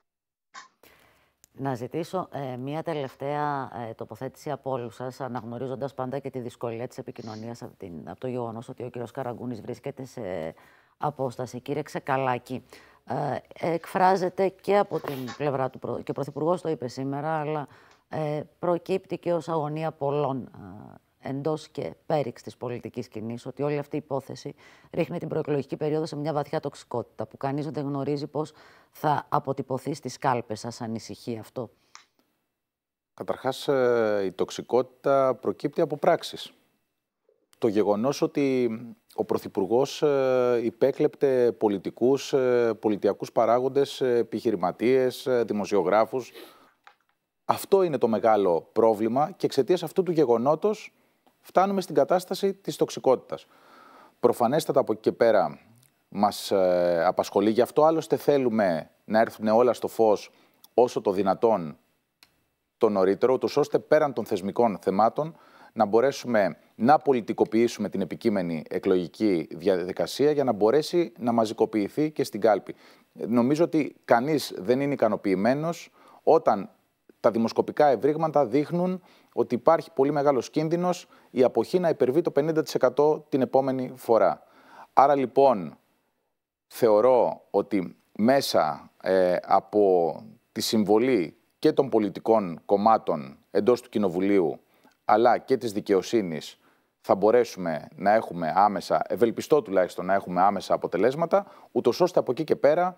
Να ζητήσω ε, μία τελευταία ε, τοποθέτηση από όλους σας, αναγνωρίζοντας πάντα και τη δυσκολία της επικοινωνίας από, από, το γεγονός ότι ο κ. Καραγκούνης βρίσκεται σε απόσταση. Κύριε Ξεκαλάκη, ε, εκφράζεται και από την πλευρά του και ο Πρωθυπουργός το είπε σήμερα, αλλά ε, προκύπτει και ως αγωνία πολλών εντός και πέριξ της πολιτικής κοινή, ότι όλη αυτή η υπόθεση ρίχνει την προεκλογική περίοδο σε μια βαθιά τοξικότητα που κανείς δεν γνωρίζει πώς θα αποτυπωθεί στις κάλπες. Σας ανησυχεί αυτό. Καταρχάς, ε, η τοξικότητα προκύπτει από πράξεις. Το γεγονός ότι ο Πρωθυπουργός ε, υπέκλεπτε πολιτικούς, ε, πολιτιακούς παράγοντες, επιχειρηματίες, δημοσιογράφους, αυτό είναι το μεγάλο πρόβλημα και εξαιτίας αυτού του γεγονότος φτάνουμε στην κατάσταση της τοξικότητας. Προφανέστατα από εκεί και πέρα μας ε, απασχολεί. Γι' αυτό άλλωστε θέλουμε να έρθουν όλα στο φως όσο το δυνατόν το νωρίτερο, ούτως ώστε πέραν των θεσμικών θεμάτων να μπορέσουμε να πολιτικοποιήσουμε την επικείμενη εκλογική διαδικασία για να μπορέσει να μαζικοποιηθεί και στην κάλπη. Ε, νομίζω ότι κανείς δεν είναι ικανοποιημένος όταν τα δημοσκοπικά ευρήγματα δείχνουν ότι υπάρχει πολύ μεγάλος κίνδυνος η αποχή να υπερβεί το 50% την επόμενη φορά. Άρα λοιπόν θεωρώ ότι μέσα ε, από τη συμβολή και των πολιτικών κομμάτων εντός του Κοινοβουλίου αλλά και της δικαιοσύνης θα μπορέσουμε να έχουμε άμεσα, ευελπιστώ τουλάχιστον να έχουμε άμεσα αποτελέσματα, ούτως ώστε από εκεί και πέρα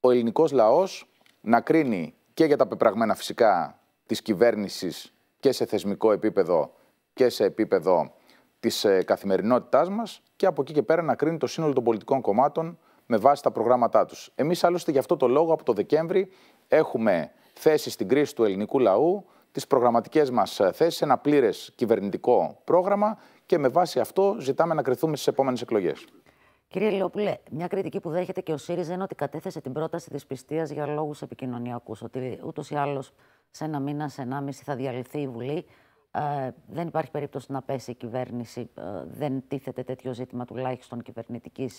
ο ελληνικός λαός να κρίνει και για τα πεπραγμένα φυσικά της κυβέρνησης και σε θεσμικό επίπεδο και σε επίπεδο της ε, καθημερινότητάς μας και από εκεί και πέρα να κρίνει το σύνολο των πολιτικών κομμάτων με βάση τα προγράμματά τους. Εμείς άλλωστε γι' αυτό το λόγο από το Δεκέμβρη έχουμε θέσει στην κρίση του ελληνικού λαού τις προγραμματικές μας ε, θέσεις, ένα πλήρες κυβερνητικό πρόγραμμα και με βάση αυτό ζητάμε να κρυθούμε στις επόμενες εκλογές. Κύριε Λεόπουλε, μια κριτική που δέχεται και ο ΣΥΡΙΖΑ είναι ότι κατέθεσε την πρόταση της πιστείας για λόγους επικοινωνιακούς. Ότι ούτως ή άλλως σε ένα μήνα, σε ένα μισή θα διαλυθεί η Βουλή. Ε, δεν υπάρχει περίπτωση να πέσει η κυβέρνηση. Ε, δεν τίθεται τέτοιο ζήτημα τουλάχιστον κυβερνητικής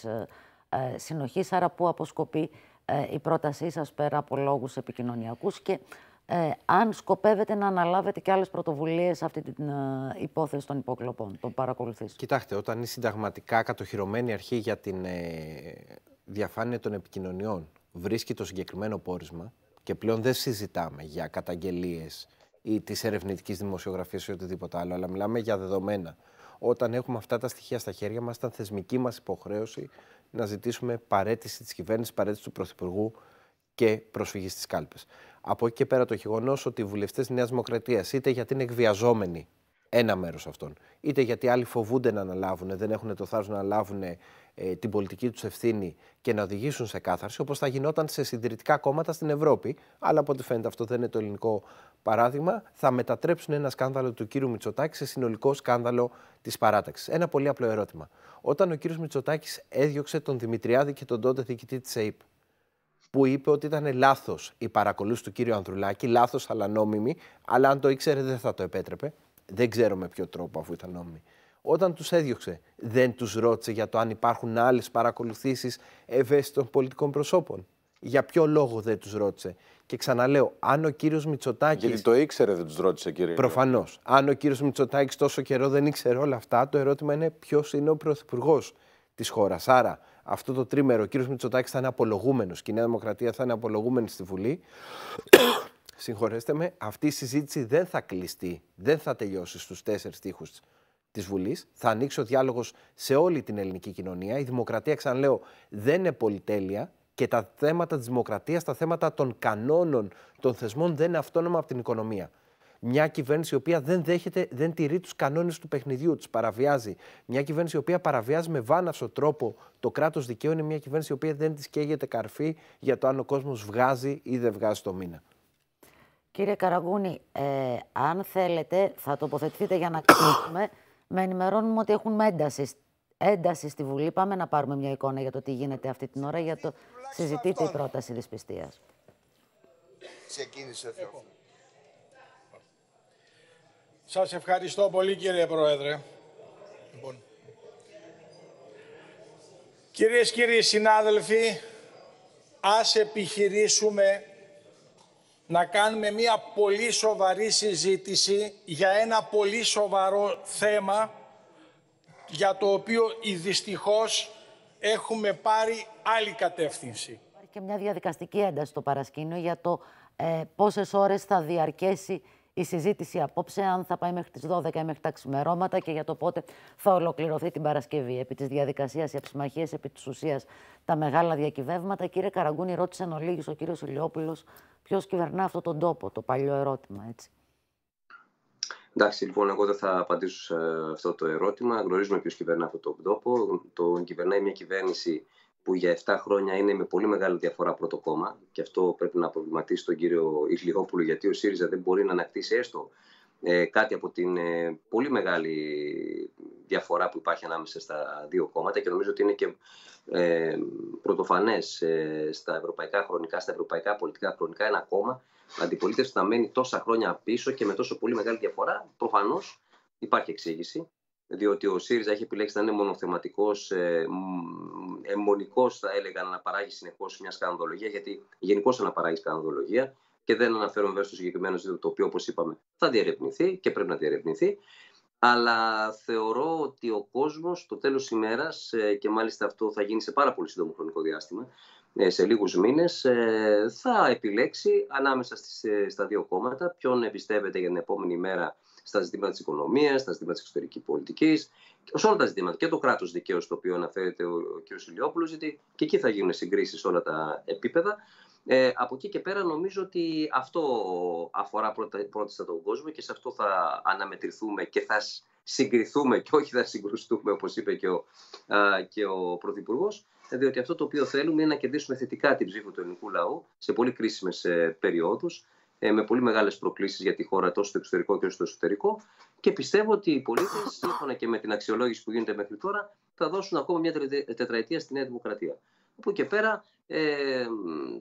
ε, ε συνοχής. Άρα, πού αποσκοπεί η πρότασή σας πέρα από λόγους επικοινωνιακούς ε, αν σκοπεύετε να αναλάβετε και άλλες πρωτοβουλίες σε αυτή την ε, υπόθεση των υποκλοπών, των παρακολουθήσεων. Κοιτάξτε, όταν είναι συνταγματικά κατοχυρωμένη αρχή για την ε, διαφάνεια των επικοινωνιών βρίσκει το συγκεκριμένο πόρισμα και πλέον δεν συζητάμε για καταγγελίες ή της ερευνητικής δημοσιογραφίας ή οτιδήποτε άλλο, αλλά μιλάμε για δεδομένα. Όταν έχουμε αυτά τα στοιχεία στα χέρια μας, ήταν θεσμική μας υποχρέωση να ζητήσουμε παρέτηση της κυβέρνησης, παρέτηση του Πρωθυπουργού και προσφυγή στις κάλπες. Από εκεί και πέρα το γεγονός ότι οι βουλευτές της Νέας Δημοκρατίας είτε γιατί είναι εκβιαζόμενοι, ένα μέρος αυτών, είτε γιατί άλλοι φοβούνται να αναλάβουν, δεν έχουν το θάρρος να αναλάβουν ε, την πολιτική τους ευθύνη και να οδηγήσουν σε κάθαρση, όπως θα γινόταν σε συντηρητικά κόμματα στην Ευρώπη. Αλλά από ό,τι φαίνεται αυτό δεν είναι το ελληνικό παράδειγμα. Θα μετατρέψουν ένα σκάνδαλο του κύρου Μητσοτάκη σε συνολικό σκάνδαλο της παράταξης. Ένα πολύ απλό ερώτημα. Όταν ο κύριος Μητσοτάκης έδιωξε τον Δημητριάδη και τον τότε διοικητή της ΕΕΠ, που είπε ότι ήταν λάθος η παρακολούθηση του κύριου Ανδρουλάκη, λάθος αλλά νόμιμη, αλλά αν το ήξερε δεν θα το επέτρεπε. Δεν ξέρω με ποιο τρόπο αφού ήταν νόμιμη. Όταν τους έδιωξε, δεν τους ρώτησε για το αν υπάρχουν άλλες παρακολουθήσεις ευαίσθητων πολιτικών προσώπων. Για ποιο λόγο δεν τους ρώτησε. Και ξαναλέω, αν ο κύριος Μητσοτάκης. Γιατί το ήξερε, δεν τους ρώτησε, κύριε. Προφανώς. Αν ο κύριος Μητσοτάκης τόσο καιρό δεν ήξερε όλα αυτά, το ερώτημα είναι ποιος είναι ο πρωθυπουργός της χώρας. Άρα, αυτό το τρίμερο, ο κύριος Μητσοτάκης θα είναι απολογούμενος και η Νέα Δημοκρατία θα είναι απολογούμενη στη Βουλή. Συγχωρέστε με, αυτή η συζήτηση δεν θα κλειστεί, δεν θα τελειώσει στους τέσσερις τείχου της Βουλής. Θα ανοίξει ο διάλογος σε όλη την ελληνική κοινωνία. Η δημοκρατία, ξαναλέω, δεν είναι πολυτέλεια και τα θέματα της δημοκρατίας, τα θέματα των κανόνων των θεσμών δεν είναι αυτόνομα από την οικονομία. Μια κυβέρνηση η οποία δεν δέχεται, δεν τηρεί τους κανόνες του παιχνιδιού, του παραβιάζει. Μια κυβέρνηση η οποία παραβιάζει με βάναυσο τρόπο το κράτος δικαίου είναι μια κυβέρνηση η οποία δεν της καίγεται καρφί για το αν ο κόσμος βγάζει ή δεν βγάζει το μήνα. Κύριε Καραγκούνη, ε, αν θέλετε θα τοποθετηθείτε για να κλείσουμε. Με ενημερώνουμε ότι έχουν ένταση, ένταση στη Βουλή. Πάμε να πάρουμε μια εικόνα για το τι γίνεται αυτή την ώρα, για το συζητείται η πρόταση δυσπιστίας. Ξεκίνησε ο σας ευχαριστώ πολύ κύριε Πρόεδρε. Λοιπόν. Κυρίες και κύριοι συνάδελφοι, ας επιχειρήσουμε να κάνουμε μια πολύ σοβαρή συζήτηση για ένα πολύ σοβαρό θέμα για το οποίο δυστυχώς έχουμε πάρει άλλη κατεύθυνση. Υπάρχει και μια διαδικαστική ένταση στο παρασκήνιο για το ε, πόσες ώρες θα διαρκέσει η συζήτηση απόψε, αν θα πάει μέχρι τις 12 ή μέχρι τα ξημερώματα και για το πότε θα ολοκληρωθεί την Παρασκευή. Επί της διαδικασίας, οι αψημαχίες, επί της ουσίας τα μεγάλα διακυβεύματα. Κύριε Καραγκούνη, ρώτησε ολίγη ο κύριος Ηλιόπουλος ποιος κυβερνά αυτόν τον τόπο, το παλιό ερώτημα, έτσι. Εντάξει, λοιπόν, εγώ δεν θα απαντήσω σε αυτό το ερώτημα. Γνωρίζουμε ποιος κυβερνά αυτόν τον τόπο. Τον κυβερνάει μια κυβέρνηση που για 7 χρόνια είναι με πολύ μεγάλη διαφορά πρώτο κόμμα και αυτό πρέπει να προβληματίσει τον κύριο Ιχλιόπουλο γιατί ο ΣΥΡΙΖΑ δεν μπορεί να ανακτήσει έστω ε, κάτι από την ε, πολύ μεγάλη διαφορά που υπάρχει ανάμεσα στα δύο κόμματα και νομίζω ότι είναι και ε, πρωτοφανές ε, στα ευρωπαϊκά χρονικά, στα ευρωπαϊκά πολιτικά χρονικά ένα κόμμα αντιπολίτευσης θα μένει τόσα χρόνια πίσω και με τόσο πολύ μεγάλη διαφορά προφανώς υπάρχει εξήγηση διότι ο ΣΥΡΙΖΑ έχει επιλέξει να είναι μονοθεματικός, εμμονικός θα έλεγα, να παράγει συνεχώς μια σκανδολογία, γιατί γενικώς αναπαράγει σκανδολογία και δεν αναφέρομαι βέβαια στο συγκεκριμένο ζήτημα, το οποίο όπως είπαμε θα διερευνηθεί και πρέπει να διερευνηθεί. Αλλά θεωρώ ότι ο κόσμος στο τέλος ημέρας, ε, και μάλιστα αυτό θα γίνει σε πάρα πολύ σύντομο χρονικό διάστημα, ε, σε λίγους μήνες, ε, θα επιλέξει ανάμεσα στα δύο κόμματα ποιον εμπιστεύεται για την επόμενη μέρα στα ζητήματα της οικονομίας, στα ζητήματα της εξωτερικής πολιτικής, σε όλα τα ζητήματα. Και το κράτος δικαίου, στο οποίο αναφέρεται ο, κ. Σιλιόπουλο, γιατί και εκεί θα γίνουν συγκρίσεις σε όλα τα επίπεδα. Ε, από εκεί και πέρα νομίζω ότι αυτό αφορά πρώτα, πρώτα τον κόσμο και σε αυτό θα αναμετρηθούμε και θα συγκριθούμε και όχι θα συγκρουστούμε όπως είπε και ο, α, ο Πρωθυπουργός, ε, διότι αυτό το οποίο θέλουμε είναι να κερδίσουμε θετικά την ψήφο του ελληνικού λαού σε πολύ κρίσιμες περιόδους ε, με πολύ μεγάλες προκλήσεις για τη χώρα τόσο στο εξωτερικό και στο εσωτερικό. Και πιστεύω ότι οι πολίτες, σύμφωνα και με την αξιολόγηση που γίνεται μέχρι τώρα, θα δώσουν ακόμα μια τετραετία στη Νέα Δημοκρατία. Από εκεί και πέρα, ε,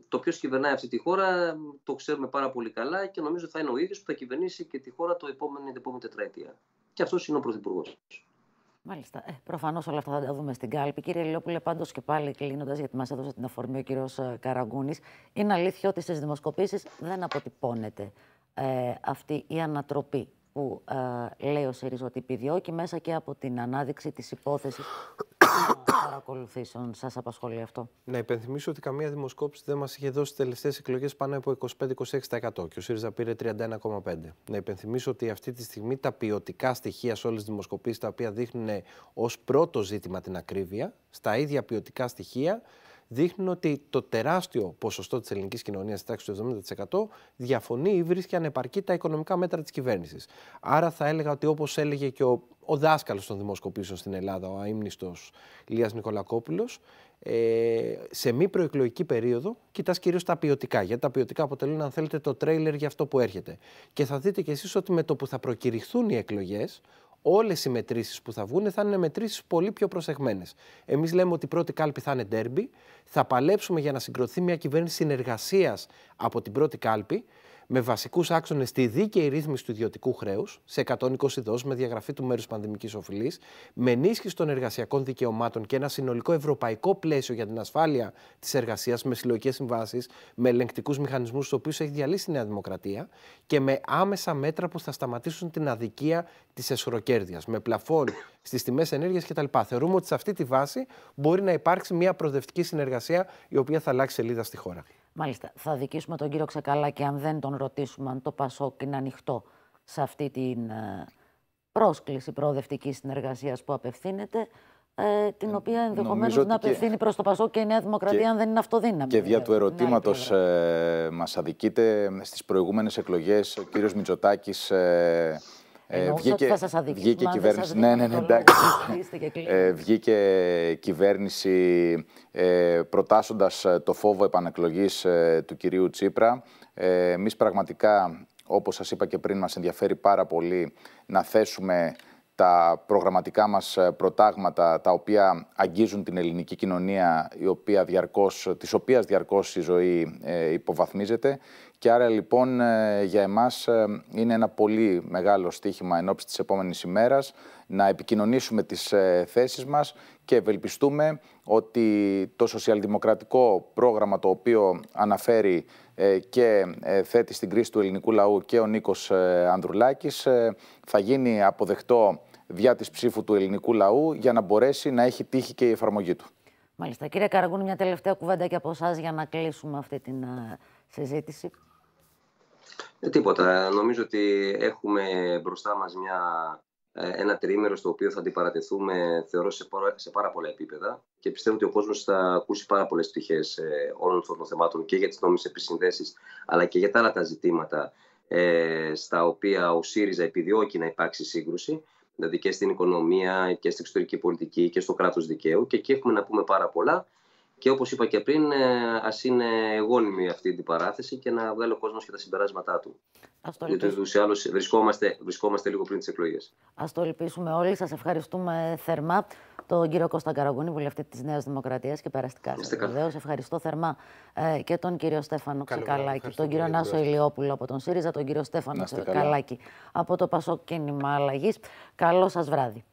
το ποιος κυβερνάει αυτή τη χώρα το ξέρουμε πάρα πολύ καλά και νομίζω θα είναι ο ίδιος που θα κυβερνήσει και τη χώρα το επόμενο, την επόμενη τετραετία. Και αυτός είναι ο Πρωθυπουργός. Μάλιστα. Ε, Προφανώς όλα αυτά θα τα δούμε στην κάλπη. Κύριε Λιόπουλε, πάντως και πάλι κλείνοντας, γιατί μας έδωσε την αφορμή ο κύριος ε, Καραγκούνης, είναι αλήθεια ότι στις δημοσκοπήσεις δεν αποτυπώνεται ε, αυτή η ανατροπή που ε, λέει ο ΣΥΡΙΖΑ ότι μέσα και από την ανάδειξη της υπόθεσης παρακολουθήσεων σας απασχολεί αυτό. Να υπενθυμίσω ότι καμία δημοσκόπηση δεν μας είχε δώσει τις τελευταίες εκλογές πάνω από 25-26% και ο ΣΥΡΙΖΑ πήρε 31,5%. Να υπενθυμίσω ότι αυτή τη στιγμή τα ποιοτικά στοιχεία σε όλες τις δημοσκοπήσεις τα οποία δείχνουν ως πρώτο ζήτημα την ακρίβεια, στα ίδια ποιοτικά στοιχεία δείχνουν ότι το τεράστιο ποσοστό της ελληνικής κοινωνίας, της τάξης του 70%, διαφωνεί ή βρίσκει ανεπαρκή τα οικονομικά μέτρα της κυβέρνησης. Άρα θα έλεγα ότι όπως έλεγε και ο ο δάσκαλος των δημοσκοπήσεων στην Ελλάδα, ο αίμνητο Λία Νικολακόπουλος, ε, σε μη προεκλογική περίοδο κοιτάς κυρίως τα ποιοτικά. Γιατί τα ποιοτικά αποτελούν, αν θέλετε, το τρέιλερ για αυτό που έρχεται. Και θα δείτε κι εσείς ότι με το που θα προκηρυχθούν οι εκλογές, όλες οι μετρήσεις που θα βγουν θα είναι μετρήσεις πολύ πιο προσεγμένες. Εμείς λέμε ότι η πρώτη κάλπη θα είναι ντέρμπι. Θα παλέψουμε για να συγκροθεί μια κυβέρνηση συνεργασίας από την πρώτη κάλπη με βασικούς άξονες τη δίκαιη ρύθμιση του ιδιωτικού χρέους σε 120 δόσεις με διαγραφή του μέρους πανδημικής οφειλής, με ενίσχυση των εργασιακών δικαιωμάτων και ένα συνολικό ευρωπαϊκό πλαίσιο για την ασφάλεια της εργασίας με συλλογικές συμβάσεις, με ελεγκτικούς μηχανισμούς, του οποίους έχει διαλύσει η Νέα Δημοκρατία και με άμεσα μέτρα που θα σταματήσουν την αδικία της εσχροκέρδειας, με πλαφόν στις τιμές ενέργειας κτλ. Θεωρούμε ότι σε αυτή τη βάση μπορεί να υπάρξει μια προοδευτική συνεργασία η οποία θα αλλάξει σελίδα στη χώρα. Μάλιστα. Θα δικήσουμε τον κύριο Ξεκαλά και αν δεν τον ρωτήσουμε αν το Πασόκ είναι ανοιχτό σε αυτή την ε, πρόσκληση προοδευτική συνεργασίας που απευθύνεται, ε, την ε, οποία ενδεχομένως να απευθύνει προς προ το Πασόκ και η Νέα Δημοκρατία, αν δεν είναι αυτοδύναμη. Και δια του ερωτήματο, ε, μας αδικείται στις προηγούμενες εκλογές ο κύριος Μητσοτάκης. Ε, βγήκε, βγήκε κυβέρνηση. Ναι, ναι, ναι, ναι, ναι, βγήκε κυβέρνηση ε, ε το φόβο επανεκλογής του κυρίου Τσίπρα. Ε, πραγματικά, όπως σας είπα και πριν, μας ενδιαφέρει πάρα πολύ να θέσουμε τα προγραμματικά μας προτάγματα τα οποία αγγίζουν την ελληνική κοινωνία η οποία διαρκώς, της οποίας διαρκώς η ζωή υποβαθμίζεται και άρα λοιπόν ε, για εμάς ε, είναι ένα πολύ μεγάλο στοίχημα εν ώψη της επόμενης ημέρας να επικοινωνήσουμε τις ε, θέσεις μας και ευελπιστούμε ότι το σοσιαλδημοκρατικό πρόγραμμα το οποίο αναφέρει και θέτει στην κρίση του ελληνικού λαού και ο Νίκος Ανδρουλάκης θα γίνει αποδεκτό διά της ψήφου του ελληνικού λαού για να μπορέσει να έχει τύχη και η εφαρμογή του. Μάλιστα. Κύριε Καραγκούν, μια τελευταία κουβέντα και από εσάς για να κλείσουμε αυτή την συζήτηση. Ε, τίποτα. Νομίζω ότι έχουμε μπροστά μας μια, ε, ένα τρίμερο στο οποίο θα αντιπαρατεθούμε θεωρώ σε πάρα, σε πάρα πολλά επίπεδα και πιστεύω ότι ο κόσμος θα ακούσει πάρα πολλές πτυχές ε, όλων αυτών των θεμάτων και για τις νόμιες επισυνδέσεις αλλά και για τα άλλα τα ζητήματα ε, στα οποία ο ΣΥΡΙΖΑ επιδιώκει να υπάρξει σύγκρουση δηλαδή και στην οικονομία και στην εξωτερική πολιτική και στο κράτος δικαίου και εκεί έχουμε να πούμε πάρα πολλά και όπως είπα και πριν, ε, ας είναι γόνιμη αυτή την παράθεση και να βγάλει ο κόσμος και τα συμπεράσματά του. το Γιατί ούτως ή βρισκόμαστε, βρισκόμαστε λίγο πριν τις εκλογές. Ας το ελπίσουμε όλοι. Σας ευχαριστούμε θερμά τον κύριο Κώστα Καραγκούνη, βουλευτή της Νέας Δημοκρατίας και περαστικά σας. Βεβαίω, ευχαριστώ θερμά ε, και τον κύριο Στέφανο Ξεκαλάκη, τον κύριο Νάσο Ηλιόπουλο από τον ΣΥΡΙΖΑ, τον κύριο Στέφανο Ξεκαλάκη από το Πασό Κίνημα Αλλαγής. Καλό σας βράδυ.